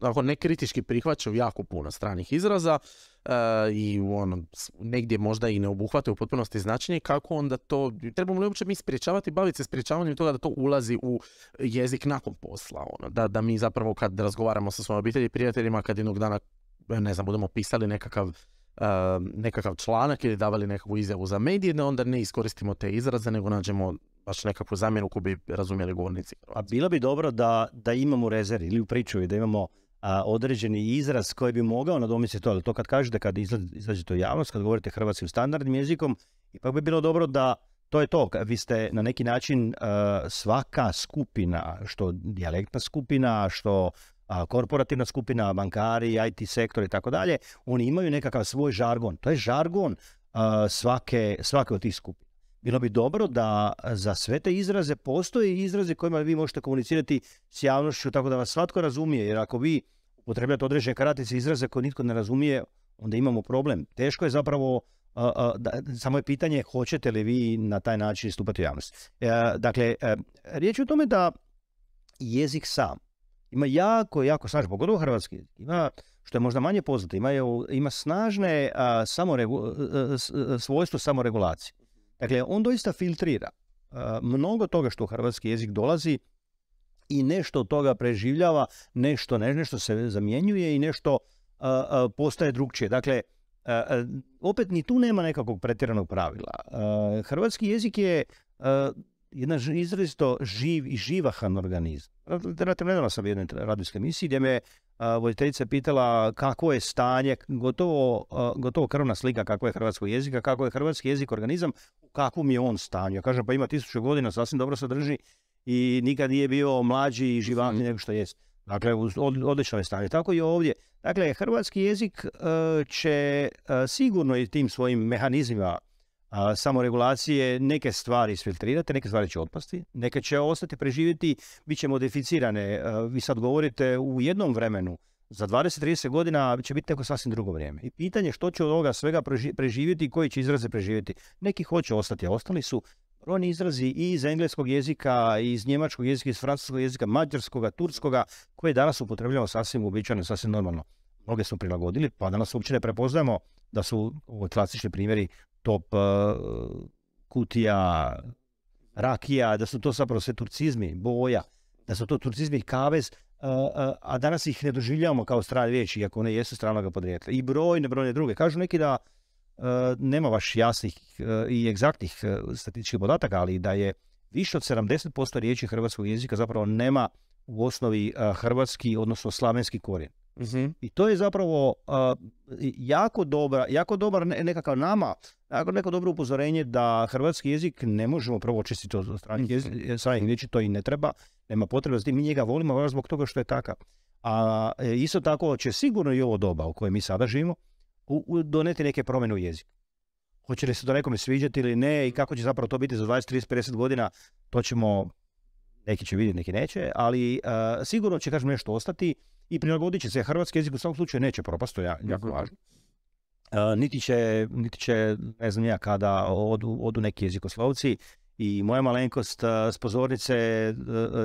ako ne kritički prihvaćaju jako puno stranih izraza, E, i ono, negdje možda i ne obuhvate u potpunosti značenje, kako onda to, trebamo li uopće mi spriječavati, baviti se spriječavanjem toga da to ulazi u jezik nakon posla, ono, da, da mi zapravo kad razgovaramo sa svojom obitelji i prijateljima, kad jednog dana, ne znam, budemo pisali nekakav e, nekakav članak ili davali nekakvu izjavu za medije, da onda ne iskoristimo te izraze, nego nađemo baš nekakvu zamjenu koju bi razumjeli govornici. A bilo bi dobro da, da imamo rezervi ili u pričuvi, da imamo određeni izraz koji bi mogao nadomjestiti to, ali to kad kažete, kad izlažete u javnost, kad govorite hrvatskim standardnim jezikom, ipak bi bilo dobro da to je to, vi ste na neki način svaka skupina, što dijalektna skupina, što korporativna skupina, bankari, IT sektor i tako dalje, oni imaju nekakav svoj žargon. To je žargon svake od tih skupina bilo bi dobro da za sve te izraze postoje izraze kojima vi možete komunicirati s javnošću tako da vas svatko razumije. Jer ako vi upotrebljate određene karatice izraze koje nitko ne razumije, onda imamo problem. Teško je zapravo, samo je pitanje hoćete li vi na taj način istupati u javnost. E, dakle, e, riječ je o tome da jezik sam ima jako, jako snažan, pogotovo hrvatski, ima što je možda manje poznato, ima, ima snažne a, e, svojstvo samoregulacije. Dakle, on doista filtrira eh, mnogo toga što u hrvatski jezik dolazi i nešto od toga preživljava, nešto ne, nešto se zamjenjuje i nešto eh, eh, postaje drugčije. Dakle, opet ni tu nema nekakvog pretjeranog pravila. Hrvatski jezik je jedan izrazito živ i živahan organizam. Gledala sam jednoj radijskoj emisiji gdje me voditeljica pitala kako je stanje, gotovo, gotovo krvna slika kako je hrvatskog jezika, kako je hrvatski jezik organizam, u kakvom je on stanju. Ja kažem, pa ima tisuću godina, sasvim dobro se drži i nikad nije bio mlađi i živahniji mhm. nego što jest. Dakle, odlično je stanje. Tako i ovdje. Dakle, hrvatski jezik će sigurno i tim svojim mehanizmima samoregulacije neke stvari isfiltrirati, neke stvari će otpasti, neke će ostati preživjeti, bit će modificirane. vi sad govorite u jednom vremenu, za 20-30 godina će biti neko sasvim drugo vrijeme. I pitanje što će od ovoga svega preživjeti i koji će izraze preživjeti. Neki hoće ostati, a ostali su oni izrazi i iz engleskog jezika, iz njemačkog jezika, iz francuskog jezika, mađarskog, turskoga, koje danas upotrebljamo sasvim uobičajeno, sasvim normalno. Mnoge smo prilagodili, pa danas uopće ne prepoznajemo da su ovo klasični primjeri top eh, kutija, rakija, da su to zapravo sve turcizmi, boja, da su to turcizmi kavez, eh, eh, a danas ih ne doživljavamo kao strane riječi, iako one jesu stranog podrijetla. I brojne, brojne druge. Kažu neki da nema baš jasnih i egzaktnih statističkih podataka, ali da je više od 70% riječi hrvatskog jezika zapravo nema u osnovi hrvatski, odnosno slavenski korijen. Mhm. I to je zapravo jako, dobra, jako dobar nekakav nama, jako neko dobro upozorenje da hrvatski jezik ne možemo prvo očistiti od stranih mm riječi, to i ne treba, nema potrebe za tim, mi njega volimo zbog toga što je takav. A e, isto tako će sigurno i ovo doba u kojoj mi sada živimo u, doneti neke promjene u jeziku. Hoće li se to nekome sviđati ili ne i kako će zapravo to biti za 20, 30, 50 godina, to ćemo neki će vidjeti, neki neće, ali e, sigurno će, kažem, nešto ostati i prilagodit će se hrvatski jezik u svakom slučaju neće propast, to je jako mhm. važno. E, niti, će, niti će, ne znam ja, kada odu, neki jezikoslovci i moja malenkost uh, s pozornice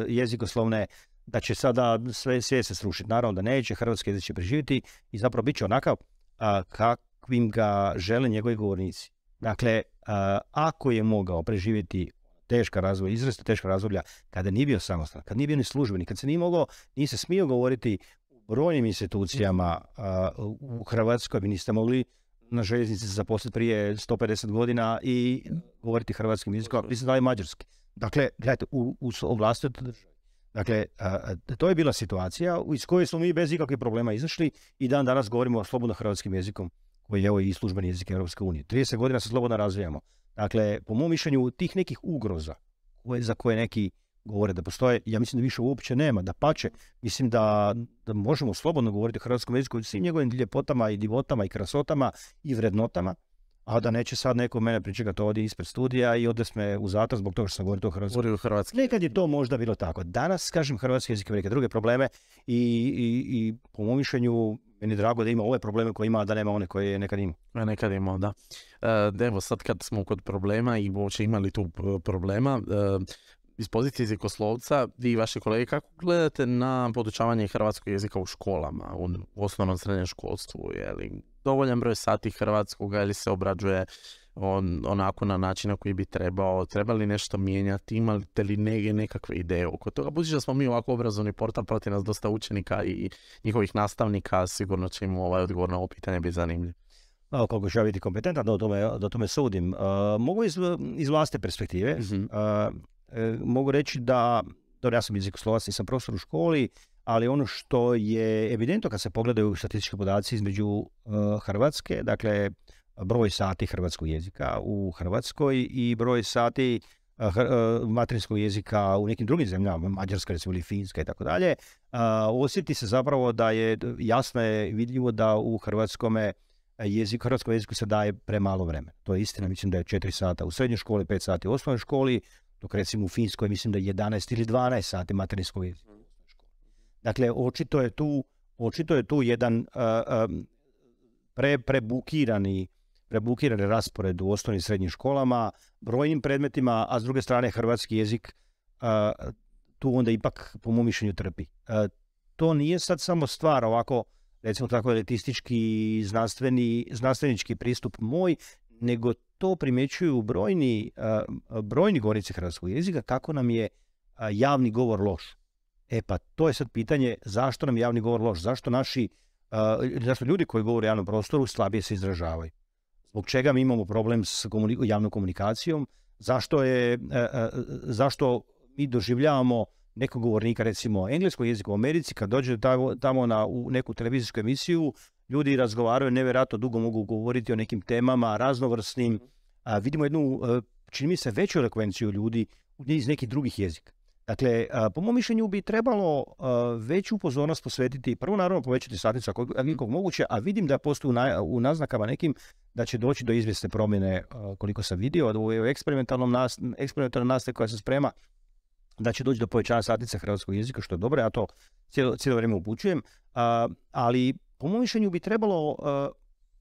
jezikoslovne da će sada sve sve se srušiti. Naravno da neće, hrvatski jezik će preživjeti i zapravo bit će onakav kakvim ga žele njegovi govornici. Dakle, ako je mogao preživjeti teška razvoja, izrazito teška razvoja kada nije bio samostalan, kada nije bio ni službeni, kad se nije mogao, nije se smio govoriti u brojnim institucijama u Hrvatskoj, vi niste mogli na željeznici se zaposliti prije 150 godina i govoriti hrvatskim jezikom, vi ste dali mađarski. Dakle, gledajte, u, u, Dakle, to je bila situacija iz koje smo mi bez ikakvih problema izašli i dan danas govorimo o slobodno hrvatskim jezikom koji je evo i službeni jezik Europske unije. 30 godina se slobodno razvijamo. Dakle, po mom mišljenju, tih nekih ugroza koje, za koje neki govore da postoje, ja mislim da više uopće nema, da pače, mislim da, da možemo slobodno govoriti o hrvatskom jeziku svim njegovim ljepotama i divotama i krasotama i vrednotama, a da neće sad neko mene pričekati ovdje ispred studija i odnes me u zatvor zbog toga što sam govorio o hrvatskom. hrvatski. Nekad je to možda bilo tako. Danas, kažem, hrvatski jezik ima neke druge probleme i, i, i po mom mišljenju meni drago da ima ove probleme koje ima, da nema one koje je nekad imao. nekad imao, da. E, evo sad kad smo kod problema i uopće imali tu e, problema, e, iz pozicije jezikoslovca, vi i vaši kolege, kako gledate na podučavanje hrvatskog jezika u školama, u osnovnom srednjem školstvu? Je li dovoljan broj sati hrvatskoga ili se obrađuje on, onako na način na koji bi trebao, trebali nešto mijenjati, imate li neke nekakve ideje oko toga. Budući da smo mi ovako obrazovni portal, protiv nas dosta učenika i njihovih nastavnika, sigurno će im ovaj odgovor na ovo pitanje biti zanimljiv. A, pa, koliko ću ja biti kompetentan da o tome, sudim. mogu iz, iz vlastite perspektive, mhm. e, mogu reći da, dobro ja sam jezikoslovac, nisam profesor u školi, ali ono što je evidentno kad se pogledaju statistički podaci između e, Hrvatske, dakle broj sati hrvatskog jezika u Hrvatskoj i broj sati eh, eh, materinskog jezika u nekim drugim zemljama, Mađarska recimo ili Finska i tako dalje, osjeti se zapravo da je jasno je vidljivo da u hrvatskome jeziku, hrvatskom jeziku se daje premalo vremena. To je istina, mislim da je 4 sata u srednjoj školi, 5 sati u osnovnoj školi, dok recimo u Finskoj mislim da je 11 ili 12 sati materinskog jezika. Dakle, očito je tu, očito je tu jedan eh, pre, prebukirani prebukirane raspored u osnovnim i srednjim školama, brojnim predmetima, a s druge strane hrvatski jezik tu onda ipak po mom mišljenju trpi. to nije sad samo stvar ovako recimo tako elitistički znanstveni, znanstvenički pristup moj, nego to primjećuju brojni, brojni hrvatskog jezika kako nam je javni govor loš. E pa to je sad pitanje zašto nam javni govor loš, zašto naši, zašto ljudi koji govore u javnom prostoru slabije se izražavaju zbog čega mi imamo problem s javnom komunikacijom, zašto, je, e, e, zašto mi doživljavamo nekog govornika, recimo engleskog jezika u Americi, kad dođe tamo na u neku televizijsku emisiju, ljudi razgovaraju, nevjerojatno dugo mogu govoriti o nekim temama raznovrsnim. A vidimo jednu, e, čini mi se, veću rekvenciju ljudi iz nekih drugih jezika. Dakle, eh, po mom mišljenju bi trebalo eh, veću pozornost posvetiti, prvo naravno povećati je koliko mhm. moguće, a vidim da postoji u naznakama nekim da će doći do izvjesne promjene eh, koliko sam vidio, u eksperimentalnom koja se sprema, da će doći do povećanja satnice hrvatskog jezika, što je dobro, ja to cijelo, cijelo vrijeme upućujem, ali po mom mišljenju bi trebalo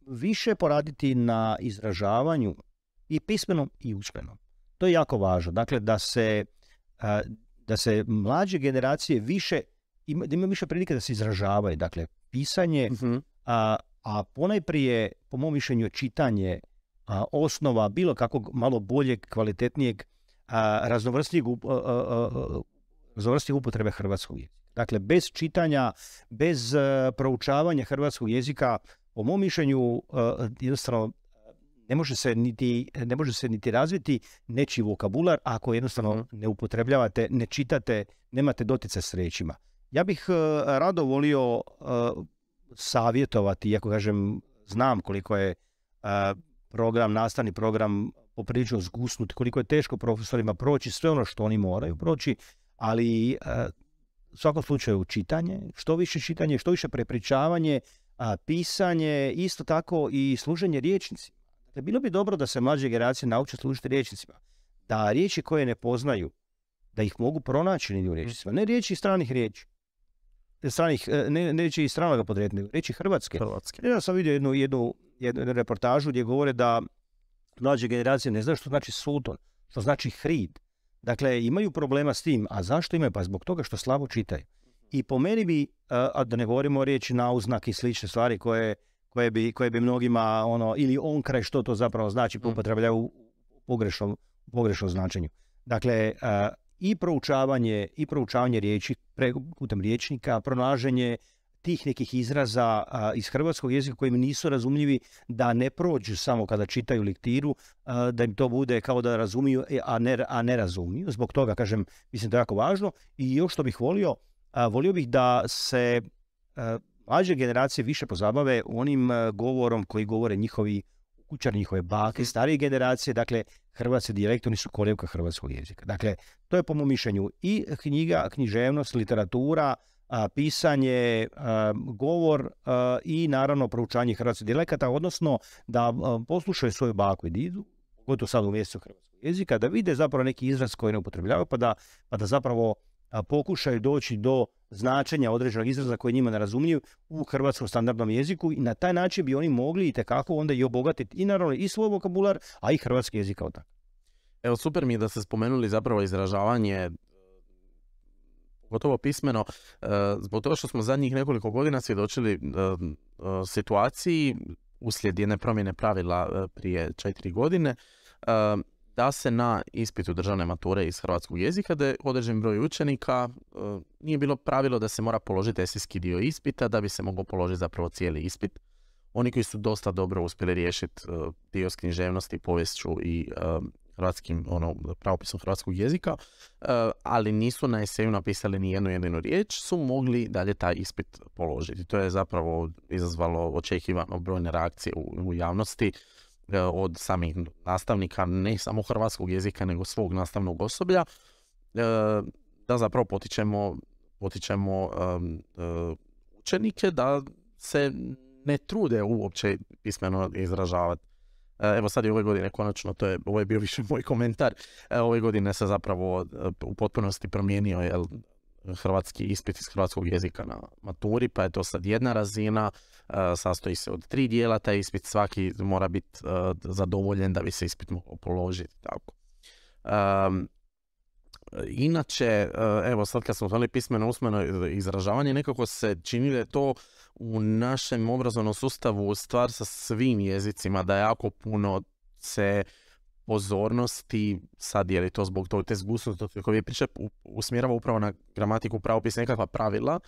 više poraditi na izražavanju i pismenom i usmenom. To je jako važno, dakle da se da se mlađe generacije više, da imaju više prilike da se izražavaju, dakle, pisanje, mhm. a, a ponajprije, po mom mišljenju, čitanje a, osnova bilo kakvog malo boljeg, kvalitetnijeg, a, raznovrstnijeg, upotrebe hrvatskog jezika. Dakle, bez čitanja, bez e, proučavanja hrvatskog jezika, po mom mišljenju, e, jednostavno ne može se niti, ne može se niti razviti nečiji vokabular ako jednostavno mhm. ne upotrebljavate, ne čitate, nemate dotice s riječima. Ja bih eh, rado volio eh, savjetovati, iako kažem znam koliko je eh, program, nastavni program poprilično zgusnut, koliko je teško profesorima proći sve ono što oni moraju proći, ali u svakom slučaju čitanje, što više čitanje, što više prepričavanje, pisanje, isto tako i služenje riječnicima. Dakle, bilo bi dobro da se mlađe generacije nauče služiti riječnicima. Da riječi koje ne poznaju, da ih mogu pronaći u mhm. riječnicima. Ne riječi stranih riječi. E, stranih, e, ne, ne riječi stranoga podrijetla, nego riječi hrvatske. hrvatske. E, ja sam vidio jednu, jednu, reportažu gdje govore da mlađe generacije ne znaju što znači suton, što znači hrid. Dakle, imaju problema s tim. A zašto imaju? Pa zbog toga što slabo čitaju. I po meni bi, a da ne govorimo o riječi nauznak i slične stvari koje koje bi, bi mnogima ono, ili on kraj što to zapravo znači mhm. upotreblja u pogrešnom, značenju. Dakle, i proučavanje, i proučavanje riječi, putem riječnika, pronaženje tih nekih izraza iz hrvatskog jezika koji mi nisu razumljivi da ne prođu samo kada čitaju lektiru, da im to bude kao da razumiju, e, a ne, a ne razumiju. Zbog toga, kažem, mislim da je jako važno. I još što bih volio, volio bih da se mlađe generacije više pozabave onim e, govorom koji govore njihovi kućar, njihove bake, mhm. starije generacije, dakle, hrvatski dijalekt, oni su kolevka hrvatskog jezika. Dakle, to je po mom mišljenju i knjiga, književnost, literatura, pisanje, govor i naravno proučanje hrvatskih dijalekata, odnosno da poslušaju svoju baku i didu, gotovo sad u mjestu hrvatskog jezika, da vide zapravo neki izraz koji ne upotrebljavaju, pa da pa zapravo pokušaju doći do značenja određenog izraza koje njima ne razumiju u hrvatskom standardnom jeziku i na taj način bi oni mogli i tekako onda i obogatiti i naravno i svoj vokabular, a i hrvatski jezik kao tako. Evo super mi je da ste spomenuli zapravo izražavanje gotovo pismeno, e, zbog toga što smo zadnjih nekoliko godina svjedočili e, e, situaciji uslijed jedne promjene pravila prije četiri godine, da se na ispitu državne mature iz hrvatskog jezika da je određen broj učenika e, nije bilo pravilo da se mora položiti esijski dio ispita da bi se mogao položiti zapravo cijeli ispit. Oni koji su dosta dobro uspjeli riješiti e, dio s književnosti, poviješću i e, hrvatskim, ono, pravopisom hrvatskog jezika, ali nisu na eseju napisali ni jednu jedinu riječ, su mogli dalje taj ispit položiti. To je zapravo izazvalo očekivano brojne reakcije u javnosti E, od samih nastavnika, ne samo hrvatskog jezika, nego svog nastavnog osoblja, e, da zapravo potičemo, potičemo e, učenike da se ne trude uopće pismeno izražavati. Evo sad je ove godine konačno, to je, ovo je bio više moj komentar, ove godine se zapravo u potpunosti promijenio jel, hrvatski ispit iz hrvatskog jezika na maturi, pa je to sad jedna razina, e, sastoji se od tri dijela, taj ispit svaki mora biti e, zadovoljen da bi se ispit mogao položiti. Tako. inače, e, evo sad kad smo zvali pismeno usmeno izražavanje, nekako se čini da je to u našem obrazovnom sustavu stvar sa svim jezicima, da jako puno se pozornosti, sad je li to zbog tog te zgusnosti kako vi usmjerava upravo na gramatiku pravopis nekakva pravila,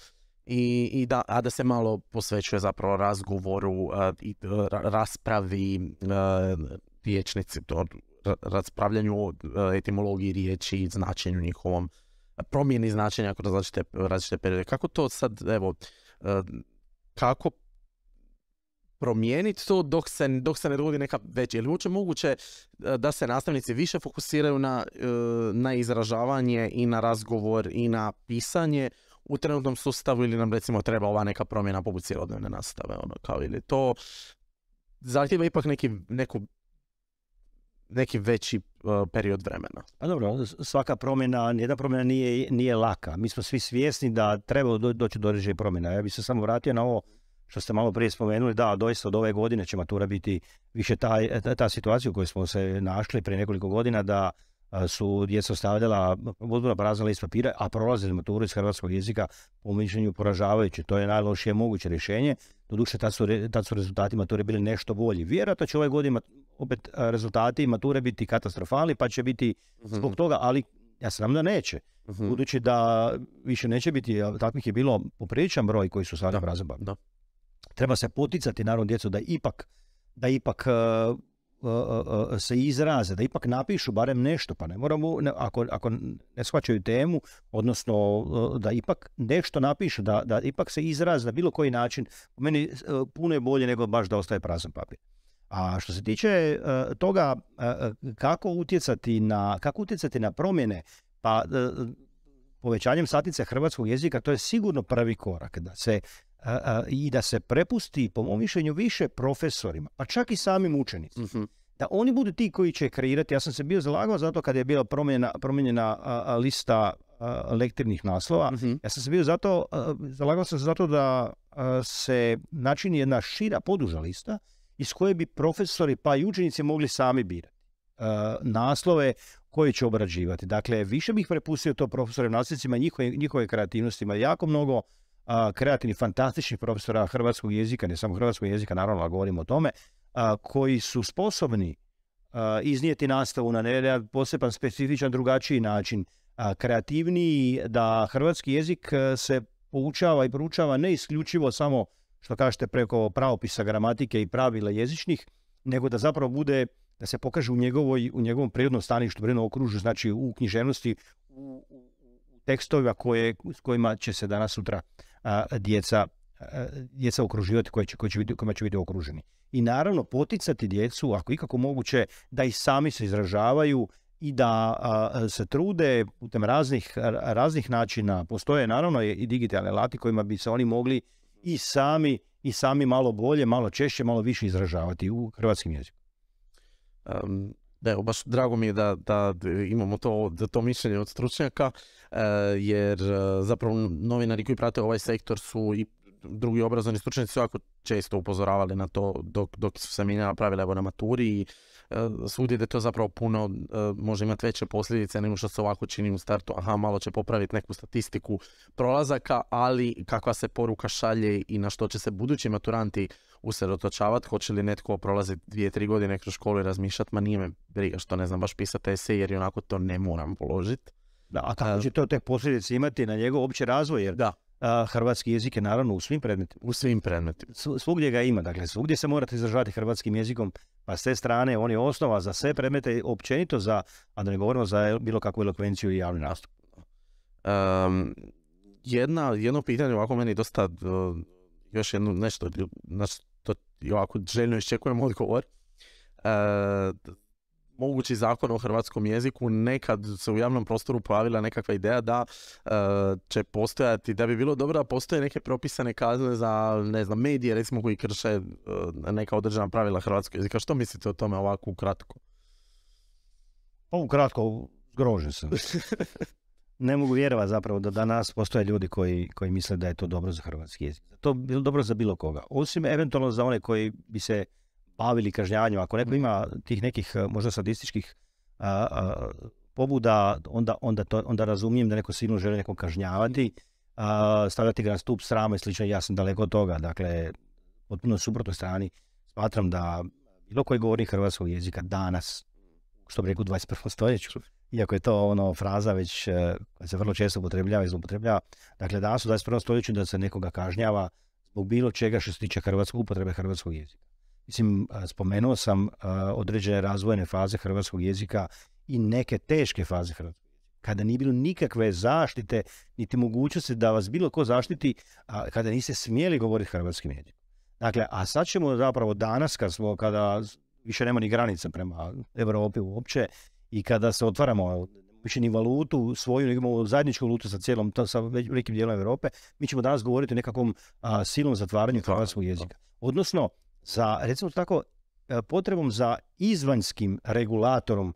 i, i da, a da se malo posvećuje zapravo razgovoru e, i e, raspravi riječnici, e, raspravljanju o etimologiji riječi značenju njihovom, promjeni značenja kroz različite, različite periode. Kako to sad, evo, kako promijeniti to dok se, dok se ne dogodi neka veća. Ili uopće moguće e, da se nastavnici više fokusiraju na, e, na izražavanje i na razgovor i na pisanje u trenutnom sustavu ili nam recimo treba ova neka promjena poput cjelodnevne nastave, ono kao ili to zahtjeva ipak neki, neku, neki veći e, period vremena. A pa dobro, svaka promjena, jedna promjena nije, nije laka. Mi smo svi svjesni da treba doći do određenih promjena. Ja bih se samo vratio na ovo što ste malo prije spomenuli, da, doista od ove godine će matura biti više ta, ta situacija u kojoj smo se našli prije nekoliko godina da su djeca ostavljala potpuno prazna list papira, a prolaze maturu iz hrvatskog jezika po mišljenju poražavajući. To je najlošije moguće rješenje. Doduše, tad su, tad su rezultati mature bili nešto bolji. Vjerojatno će ove godine opet rezultati mature biti katastrofalni, pa će biti mhm. zbog toga, ali ja se da neće. Mhm. Budući da više neće biti, takvih je bilo popriličan broj koji su sada prazan treba se poticati naravno djecu da ipak, da ipak e, e, e, se izraze, da ipak napišu barem nešto, pa ne moramo, ako, ako ne shvaćaju temu, odnosno da ipak nešto napišu, da, da ipak se izraze na bilo koji način, meni puno je bolje nego baš da ostaje prazan papir. A što se tiče toga kako utjecati na, kako utjecati na promjene, pa povećanjem satice hrvatskog jezika to je sigurno prvi korak da se i da se prepusti, po mom mišljenju, više profesorima, pa čak i samim učenicima. Mhm. Da oni budu ti koji će kreirati. Ja sam se bio zalagao zato kad je bila promjena, promijenjena lista lektirnih naslova. Mhm. Ja sam se bio zato, zalagao sam se zato da se načini jedna šira poduža lista iz koje bi profesori pa i učenici mogli sami birati naslove koje će obrađivati. Dakle, više bih prepustio to profesorima nastavnicima, njihove, njihove kreativnostima. Jako mnogo kreativni, kreativnih, fantastičnih profesora hrvatskog jezika, ne samo hrvatskog jezika, naravno, govorimo o tome, koji su sposobni iznijeti nastavu na jedan poseban, specifičan, drugačiji način, kreativniji, da hrvatski jezik e, se poučava i proučava ne isključivo samo, što kažete, preko pravopisa gramatike i pravila jezičnih, nego da zapravo bude da se pokaže u, njegovoj, u njegovom prirodnom staništu, prirodnom okružu, znači u književnosti, u, tekstovima s kojima će se danas sutra a, djeca, djeca okruživati koje će, koje će, kojima će biti okruženi. I naravno poticati djecu, ako ikako moguće, da i sami se izražavaju i da se trude putem raznih, raznih načina. Postoje naravno i digitalne lati kojima bi se oni mogli i sami i sami malo bolje, malo češće, malo više izražavati u hrvatskim jeziku je baš drago mi je da, da imamo to, da to mišljenje od stručnjaka, e, jer e, zapravo novinari koji prate ovaj sektor su i drugi obrazovni stručnjaci su jako često upozoravali na to dok, dok su se mi napravili na maturi i E, svugdje da to zapravo puno e, može imati veće posljedice nego što se ovako čini u startu, aha malo će popraviti neku statistiku prolazaka, ali kakva se poruka šalje i na što će se budući maturanti usredotočavati, hoće li netko prolaziti dvije, tri godine kroz školu i razmišljati, ma nije me briga što ne znam baš pisati esej jer onako to ne moram položiti. Da, a kako e, će to te posljedice imati na njegov opći razvoj? Jer da hrvatski jezik je naravno u svim predmetima. U svim predmetima. Svugdje ga ima, dakle svugdje se morate izražavati hrvatskim jezikom, pa s te strane on je osnova za sve predmete, općenito za, a da ne govorimo za bilo kakvu elokvenciju i javni nastup. jedno pitanje ovako meni dosta, e, još jedno nešto na što ovako željno iščekujem odgovor. E, mogući zakon o hrvatskom jeziku nekad se u javnom prostoru pojavila nekakva ideja da eh, će postojati, da bi bilo dobro da postoje neke propisane kazne za, ne znam, medije recimo koji krše eh, neka određena pravila hrvatskog jezika. Što mislite o tome ovako kratko. Pa kratko, zgrožen sam. ne mogu vjerovati zapravo da danas postoje ljudi koji, koji misle da je to dobro za hrvatski jezik. To bi bilo dobro za bilo koga. Osim eventualno za one koji bi se bavili kažnjavanjem. Ako neko mm. ima tih nekih e, možda sadističkih pobuda, onda, onda, to, onda razumijem da neko silno želi nekog kažnjavati, a, stavljati ga na stup srama i slično, ja sam daleko od toga. Dakle, potpuno suprotnoj strani smatram da bilo koji govori hrvatskog jezika danas, što bi rekao u 21. stoljeću, iako je to ono fraza već e, koja se vrlo često upotrebljava i zloupotrebljava, dakle danas u 21. stoljeću da se nekoga kažnjava zbog bilo čega što se tiče hrvatskog upotrebe hrvatskog jezika. Mislim, spomenuo sam određene razvojne faze hrvatskog jezika i neke teške faze hrvatskog kada nije bilo nikakve zaštite, niti mogućnosti da vas bilo ko zaštiti, a, kada niste smjeli govoriti hrvatskim jezikom. Dakle, a sad ćemo zapravo danas, kad smo, kada više nema ni granica prema Europi uopće i kada se otvaramo više ni valutu svoju, nego zajedničku valutu sa cijelom, sa velikim dijelom Europe, mi ćemo danas govoriti o nekakvom silnom zatvaranju hrvatskog jezika. Odnosno, za, recimo tako, e, potrebom za izvanjskim regulatorom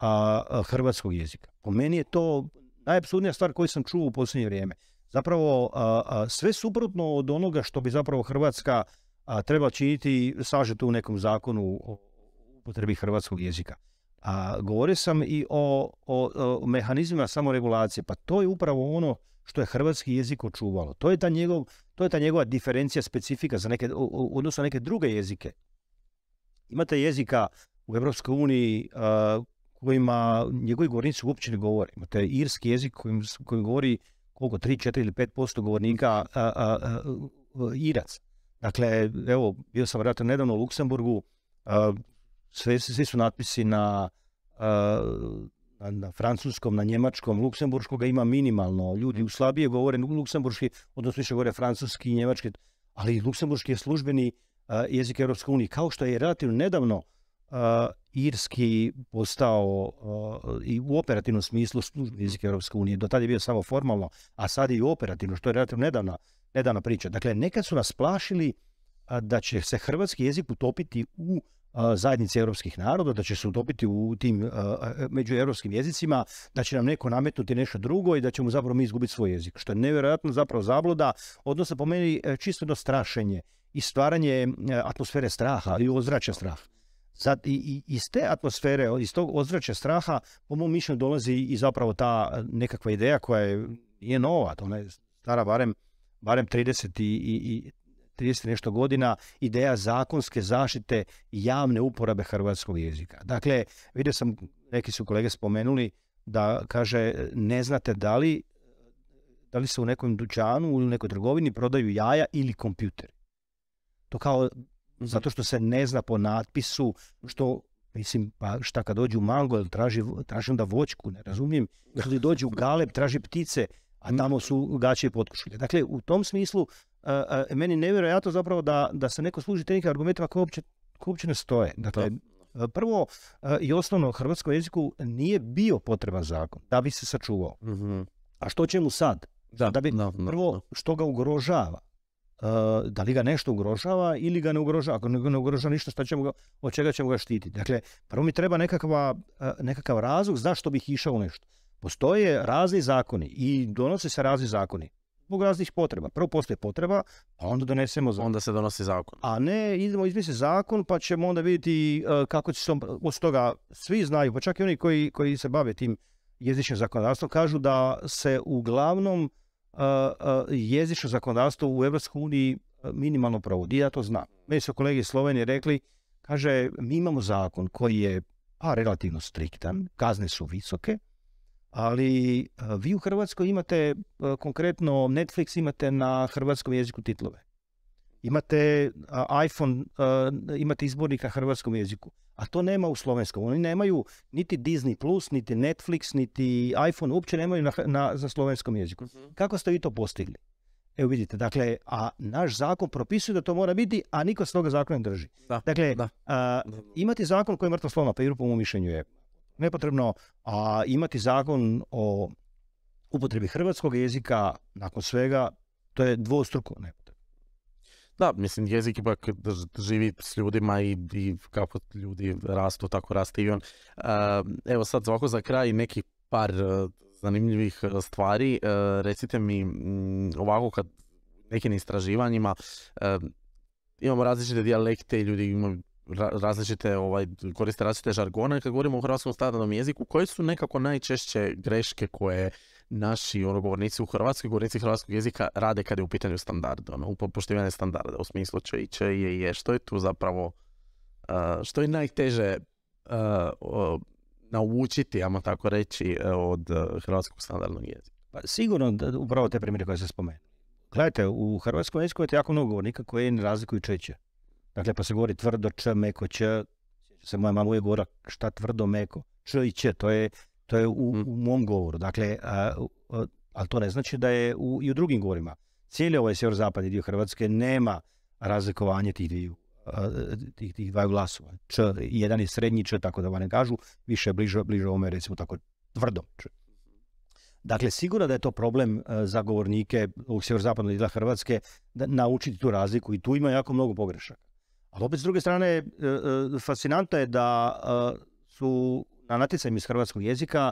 a, e, hrvatskog jezika. Po meni je to najapsurdnija stvar koju sam čuo u posljednje vrijeme. Zapravo sve suprotno od onoga što bi zapravo Hrvatska treba činiti sažeto u nekom zakonu o potrebi hrvatskog jezika. A govorio sam i o, o, o mehanizmima samoregulacije. Pa to je upravo ono što je hrvatski jezik očuvalo. To je ta, njegov, to je ta njegova diferencija specifika za neke, odnosno neke druge jezike. Imate jezika u Europskoj uniji kojima njegovi govornici uopće ne govore. Imate irski jezik kojim, kojim govori koliko, 3, 4 ili 5% govornika irac. Dakle, evo, bio sam vratno nedavno u Luksemburgu, sve, svi su natpisi na na, francuskom, na njemačkom, ga ima minimalno. Ljudi u slabije govore luksemburški, odnosno više govore francuski i njemački, ali luksemburški je službeni jezik Europske unije. Kao što je relativno nedavno irski postao i u operativnom smislu službeni jezik Europske unije. Do tada je bio samo formalno, a sad i operativno, što je relativno nedavna, nedavna priča. Dakle, nekad su nas plašili da će se hrvatski jezik utopiti u zajednice europskih naroda, da će se utopiti u tim među europskim jezicima, da će nam neko nametnuti nešto drugo i da ćemo zapravo mi izgubiti svoj jezik. Što je nevjerojatno zapravo zabluda, odnosno po meni e, čisto jedno strašenje i stvaranje e, atmosfere straha i ozračja straha. Sad, i, iz te atmosfere, iz tog ozračja straha, po mom mišljenju dolazi i zapravo ta e, nekakva ideja koja je, je nova, ona je stara barem, barem 30 i, i, 30 nešto godina ideja zakonske zaštite javne uporabe hrvatskog jezika. Dakle, vidio sam, neki su kolege spomenuli da kaže ne znate da li da li se u nekom dućanu ili u nekoj trgovini prodaju jaja ili kompjuter. To kao mhm. zato što se ne zna po natpisu što Mislim, pa šta kad dođu u mango, traži, traži onda voćku, ne razumijem. Kad dođu u galeb, traži ptice, a mhm. tamo su gaće i Dakle, u tom smislu E, e, meni nevjerojatno zapravo da, da se neko služi te argumentima koje uopće, uopće ne stoje. Dakle, e, prvo i osnovno hrvatskom jeziku nije bio potreban zakon da bi se sačuvao. mm A što će mu sad? Da, bi, prvo, što ga ugrožava? da li ga nešto ugrožava ili ga ne ugrožava. Ako ne ugrožava ništa, ćemo ga, od čega ćemo ga štititi? Dakle, prvo mi treba nekakva, nekakav razlog zašto bih išao u nešto. Postoje razni zakoni i donose se razni zakoni zbog raznih potreba. Prvo postoji potreba, a pa onda donesemo zakon. Onda se donosi zakon. A ne, idemo izmisliti zakon, pa ćemo onda vidjeti e, kako će se, od toga svi znaju, pa čak i oni koji, koji se bave tim jezičnim zakonodavstvom, kažu da se uglavnom e, e, jezično zakonodavstvo u EU minimalno provodi. Ja to znam. Meni su kolege iz Slovenije rekli, kaže, mi imamo zakon koji je pa relativno striktan, kazne su visoke, ali eh, vi u Hrvatskoj imate eh, konkretno Netflix imate na hrvatskom jeziku titlove. Imate eh, iPhone, imate izbornik na hrvatskom jeziku, a to nema u slovenskom. Oni nemaju niti Disney+, Plus, niti Netflix, niti iPhone, uopće nemaju na, na, slovenskom jeziku. Mhm. Kako ste vi to postigli? Evo vidite, dakle, a naš zakon propisuje da to mora biti, a niko s toga zakona ne drži. dakle, da. imati zakon koji je mrtvo slovo pa papiru, po mom mišljenju je nepotrebno, a imati zakon o upotrebi hrvatskog jezika nakon svega, to je dvostruko nepotrebno. Da, mislim, jezik ipak živi s ljudima i, i kako ljudi rastu, tako raste i on. E, evo sad, ovako za kraj, neki par e, zanimljivih e, stvari. Recite mi, ovako kad nekim istraživanjima, imamo različite dijalekte i ljudi imaju različite, ovaj, koriste različite žargone. Kad govorimo o hrvatskom standardnom jeziku, koje su nekako najčešće greške koje naši ono, govornici u Hrvatskoj, govornici hrvatskog jezika rade kad je u pitanju standarda, ono, poštivanje standarda, u smislu će i je, je, što je tu zapravo, što je najteže naučiti, ajmo tako reći, e, od e, hrvatskog standardnog jezika? Pa sigurno, da, upravo te primjere koje se spomenu. Gledajte, u hrvatskom jeziku je jako mnogo govornika koji ne razlikuju čeće. Dakle, pa se govori tvrdo č, meko Č. Se moja mama uvijek govora šta tvrdo, meko, č i Č, To je, to je u, mm. u mom govoru. Dakle, ali to ne znači da je u, i u drugim govorima. Cijeli ovaj sjeverozapadni dio Hrvatske nema razlikovanje tih dviju tih, tih dvaju glasova. Č, jedan je srednji č, tako da vam ne kažu, više bliže, bliže ovome, recimo tako, tvrdo č. Dakle, sigurno da je to problem za govornike u sjeverozapadnog dijela Hrvatske da naučiti tu razliku i tu ima jako mnogo pogrešaka. Ali opet s druge strane, e, e, fascinantno je da e, su na natjecanju iz hrvatskog jezika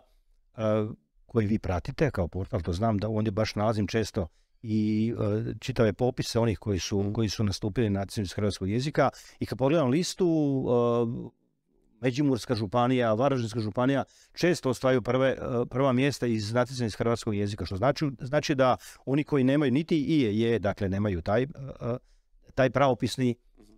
koji vi pratite kao portal, to znam da ovdje baš nalazim često i čitave popise onih koji su, mm. koji su nastupili na natjecanju iz hrvatskog jezika i kad pogledam listu, Međimurska županija, Varaždinska županija često ostaju prve, prva mjesta iz natjecanja iz hrvatskog jezika, što znači, znači da oni koji nemaju niti i je, dakle nemaju taj, taj pravopisni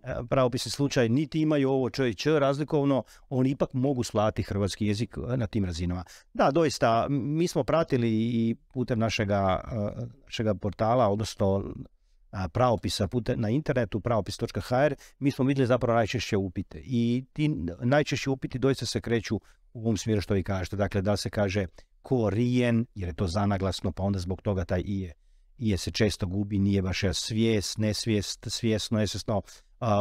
E, pravopisni slučaj niti imaju ovo čo i razlikovno, oni ipak mogu slati hrvatski jezik e, na tim razinama. Da, doista, mi smo pratili i putem našega, e, portala, odnosno pravopisa na internetu, pravopis.hr, mi smo vidjeli zapravo najčešće upite. I ti najčešći upiti doista se kreću u ovom smjeru što vi kažete. Dakle, da se kaže korijen, jer je to zanaglasno, pa onda zbog toga taj i je. se često gubi, nije baš svijest, nesvijest, svjesno, nesvjesno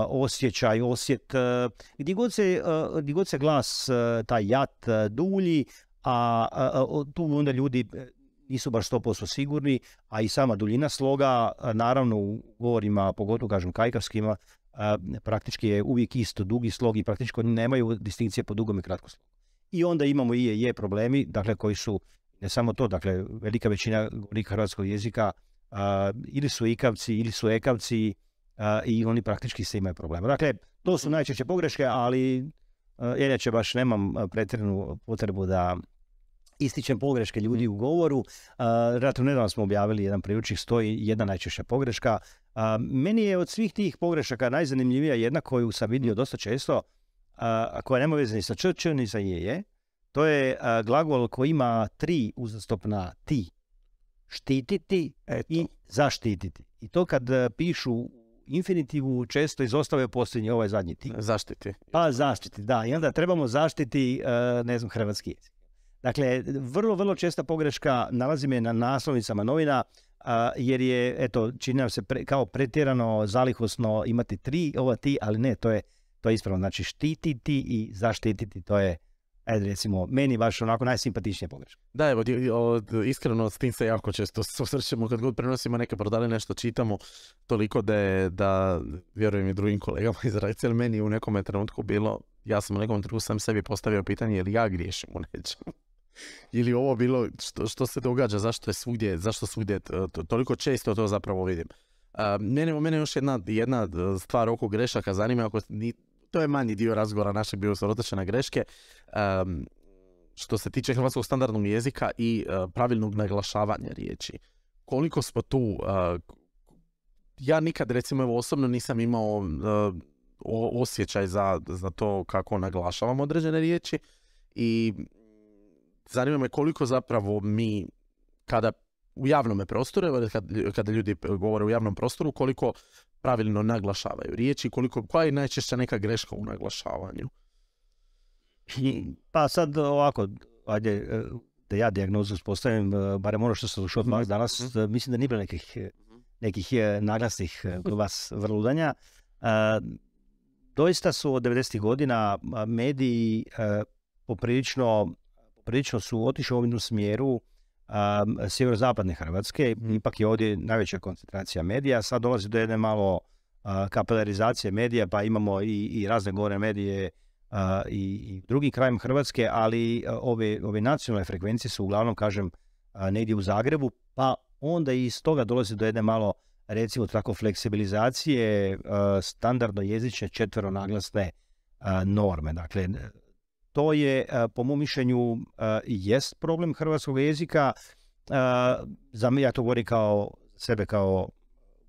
osjećaj, osjet. E, gdje god se, e, god se glas, e, taj jat dulji, a, tu onda ljudi nisu baš 100% sigurni, a i sama duljina sloga, naravno u govorima, pogotovo kažem kajkavskima, praktički je uvijek isto dugi slog i praktički oni nemaju distinkcije po dugom i kratkom slogu. I onda imamo i je, problemi, dakle koji su ne samo to, dakle velika većina hrvatskog jezika ili su ikavci ili su ekavci, i oni praktički se imaju problema. Dakle, to su najčešće pogreške, ali e, ja inače baš nemam e, pretrenu potrebu da ističem pogreške ljudi mm. u govoru. E, Relativno nedavno smo objavili jedan priručnik, stoji jedna najčešća pogreška. Meni je od svih tih pogrešaka najzanimljivija jedna koju sam vidio dosta često, a koja nema veze ni sa črče, ni sa jeje. To je glagol koji ima tri uzastopna ti. Štititi i zaštititi. I to kad pišu infinitivu često izostave posljednji ovaj zadnji ti. Zaštiti. Pa zaštiti, da. I onda trebamo zaštiti, eh, ne znam, hrvatski jezik. Dakle, vrlo, vrlo česta pogreška nalazi me na naslovnicama novina, eh, jer je, eto, čini se kao pretjerano zalihosno imati tri ova ti, ali ne, to je, to je ispravno. Znači, štititi i zaštititi, to je Ajde recimo, meni baš onako najsimpatičnije pogreške. Da, evo, od, iskreno s tim se jako često susrećemo kad god prenosimo neke prodale, nešto čitamo, toliko da je, da vjerujem i drugim kolegama iz reakcije, meni u nekom trenutku bilo, ja sam u nekom trenutku sam sebi postavio pitanje je ja griješim u nečemu. Ili ovo bilo, što, se događa, zašto je svugdje, zašto svugdje, toliko često to zapravo vidim. mene, još jedna, jedna stvar oko grešaka zanima, ako ni, to je manji dio razgovora našeg bio sa greške. što se tiče hrvatskog standardnog jezika i e, pravilnog naglašavanja riječi. Koliko smo tu, e, ja nikad recimo evo, osobno nisam imao e, osjećaj za, za to kako naglašavam određene riječi i zanima me koliko zapravo mi kada u javnom prostoru, kada ljudi govore u javnom prostoru, koliko pravilno naglašavaju riječi, koliko, koja je najčešća neka greška u naglašavanju? Pa sad ovako, ajde, e, da ja dijagnozu postavim, e, barem ono što sam slušao od mhm, danas, mhm. E, mislim da nije bilo nekih, nekih naglasnih kod vas vrludanja. Doista su od 90. godina mediji poprilično, poprilično su otišli u ovom smjeru sjeverozapadne Hrvatske, mhm. ipak je ovdje najveća koncentracija medija, sad dolazi do jedne malo kapilarizacije medija, pa imamo i, i razne gore medije i, i drugim krajem Hrvatske, ali ove, ove nacionalne frekvencije su uglavnom, kažem, negdje u Zagrebu, pa onda i iz toga dolazi do jedne malo, recimo tako, fleksibilizacije standardno jezične četveronaglasne norme. Dakle, to je e, po mom mišljenju e, jest problem hrvatskog jezika. E, za ja to govorim kao sebe kao,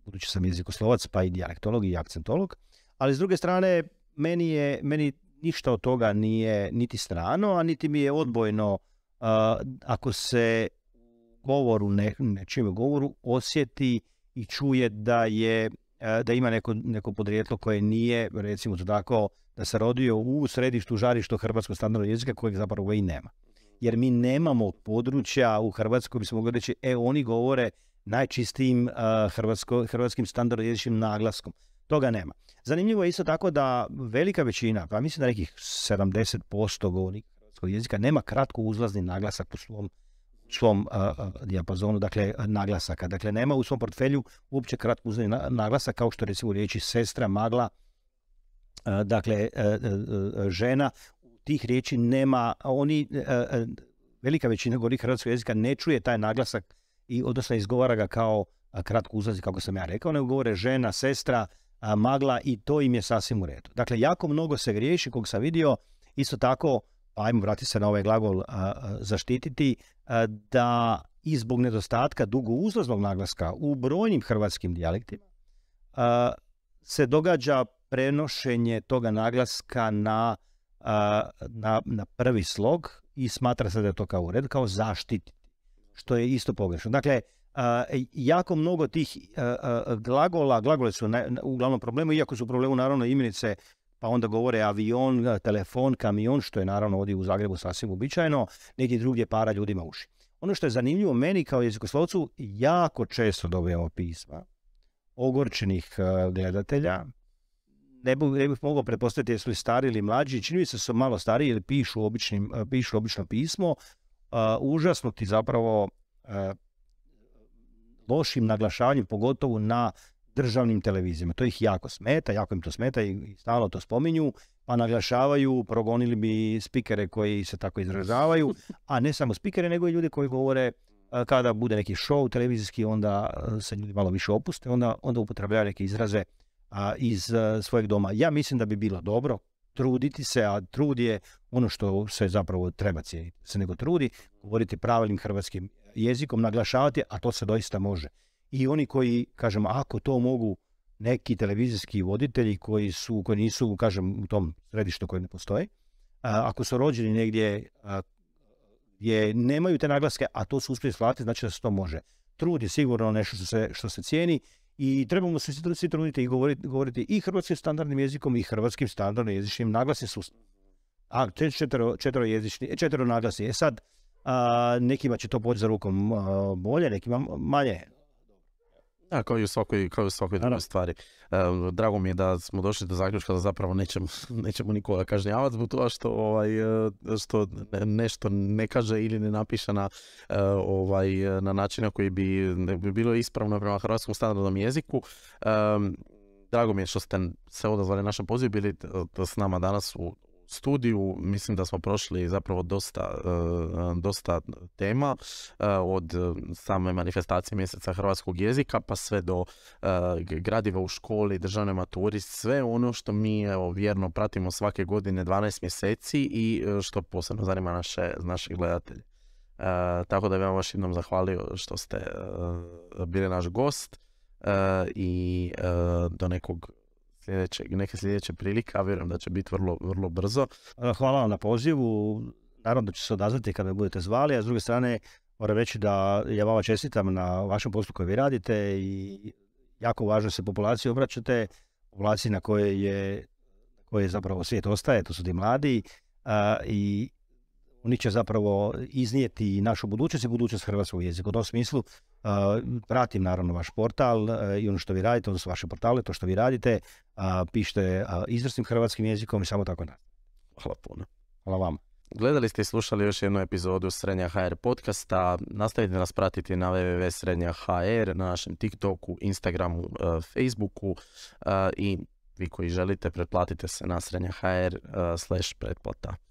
budući sam jezikoslovac, pa i dijalektolog, i akcentolog, ali s druge strane meni je, meni ništa od toga nije niti strano, a niti mi je odbojno ako se govoru, ne, nečim govoru, osjeti i čuje da je E, da ima neko, neko podrijetlo koje nije, recimo to tako, da se rodio u središtu žarištu hrvatskog standardnog jezika kojeg zapravo i nema. Jer mi nemamo područja u Hrvatskoj, se mogli reći, e, oni govore najčistijim e, hrvatsko, hrvatskim standardno jezičnim naglaskom. Toga nema. Zanimljivo je isto tako da velika većina, pa mislim da nekih 70% govornika hrvatskog jezika, nema kratko uzlazni naglasak po svom svom dijapazonu, dakle naglasaka. Dakle, nema u svom portfelju uopće kratko uzeli naglasa, kao što recimo riječi sestra, magla, dakle e, e, e, žena. Tih riječi nema, oni, velika većina govori hrvatskog jezika ne čuje taj naglasak i odnosno izgovara ga kao kratko uzlazi, kako sam ja rekao, nego govore žena, sestra, magla i to im je sasvim u redu. Dakle, jako mnogo se griješi, kog sam vidio, isto tako ajmo vratiti se na ovaj glagol zaštititi, da i zbog nedostatka dugo uzlaznog naglaska u brojnim hrvatskim dijalektima se događa prenošenje toga naglaska na, na, na prvi slog i smatra se da je to kao ured, kao zaštititi, što je isto pogrešno. Dakle, e, jako mnogo tih glagola, glagole su uglavnom problemu, iako su u problemu naravno imenice pa onda govore avion, e, telefon, kamion, što je naravno ovdje u Zagrebu sasvim uobičajeno, negdje drugdje para ljudima uši. Ono što je zanimljivo meni kao jezikoslovcu, jako često dobijemo pisma ogorčenih e, gledatelja, ne bih, ne bih mogao pretpostaviti jesu li stari ili mlađi, čini mi se su malo stariji ili pišu, običnim, e, pišu obično pismo, užasno ti zapravo lošim naglašavanjem, pogotovo na državnim televizijama. To ih jako smeta, jako im to smeta i stalo to spominju, pa naglašavaju, progonili bi spikere koji se tako izražavaju, a ne samo spikere, nego i ljude koji govore kada bude neki show televizijski, onda se ljudi malo više opuste, onda, onda upotrebljaju neke izraze iz svojeg doma. Ja mislim da bi bilo dobro truditi se, a trud je ono što se zapravo treba cijeniti. Se nego trudi, govoriti pravilnim hrvatskim jezikom, naglašavati, a to se doista može i oni koji, kažem, ako to mogu neki televizijski voditelji koji su, koji nisu, kažem, u tom središtu koje ne postoje, ako su rođeni negdje gdje nemaju te naglaske, a to su uspjeli shvatiti, znači da se to može. Trud je sigurno nešto što se, što se cijeni i trebamo se svi truditi i govoriti, govoriti i hrvatskim standardnim jezikom i hrvatskim standardnim jezičnim naglasnim A četiro, četiro, jezični, e, naglasi. E sad, nekima će to poći za rukom bolje, nekima manje. A, kao i u svakoj, kao i u stvari. drago mi je da smo došli do zaključka da zapravo nećemo, nećemo nikoga kažnjavati zbog toga što, ovaj, e, što nešto ne kaže ili ne napiše na, e, ovaj, na način na koji bi, bi bilo ispravno prema hrvatskom standardnom jeziku. drago mi je što ste se odazvali našem pozivu bili e, s nama danas u studiju mislim da smo prošli zapravo dosta, eh, dosta tema eh, od same manifestacije mjeseca hrvatskog jezika pa sve do eh, gradiva u školi, državne maturi, sve ono što mi evo, vjerno pratimo svake godine 12 mjeseci i što posebno zanima naše, naše gledatelje. tako da bih vam još jednom zahvalio što ste bili naš gost i do nekog sljedećeg, neke sljedeće prilike, a vjerujem da će biti vrlo, vrlo brzo. Hvala vam na pozivu, naravno da ću se odazvati kada me budete zvali, a s druge strane moram reći da ja vama čestitam na vašem poslu koji vi radite i jako važno se populaciji obraćate, populaciji na koje je, koje zapravo svijet ostaje, to su ti mladi i oni će zapravo iznijeti našu budućnost i budućnost hrvatskog jezika. U tom smislu Eh, pratim naravno vaš portal eh, i ono što vi radite, odnosno vaše portale, to što vi radite, pišite izvrsnim hrvatskim jezikom i samo tako na.. Hvala puno. Hvala vam. Gledali ste i slušali još jednu epizodu Srednja HR podcasta. Nastavite nas pratiti na www.srednja.hr, na našem TikToku, Instagramu, eh, Facebooku i vi koji želite, pretplatite se na srednja.hr slash pretplata.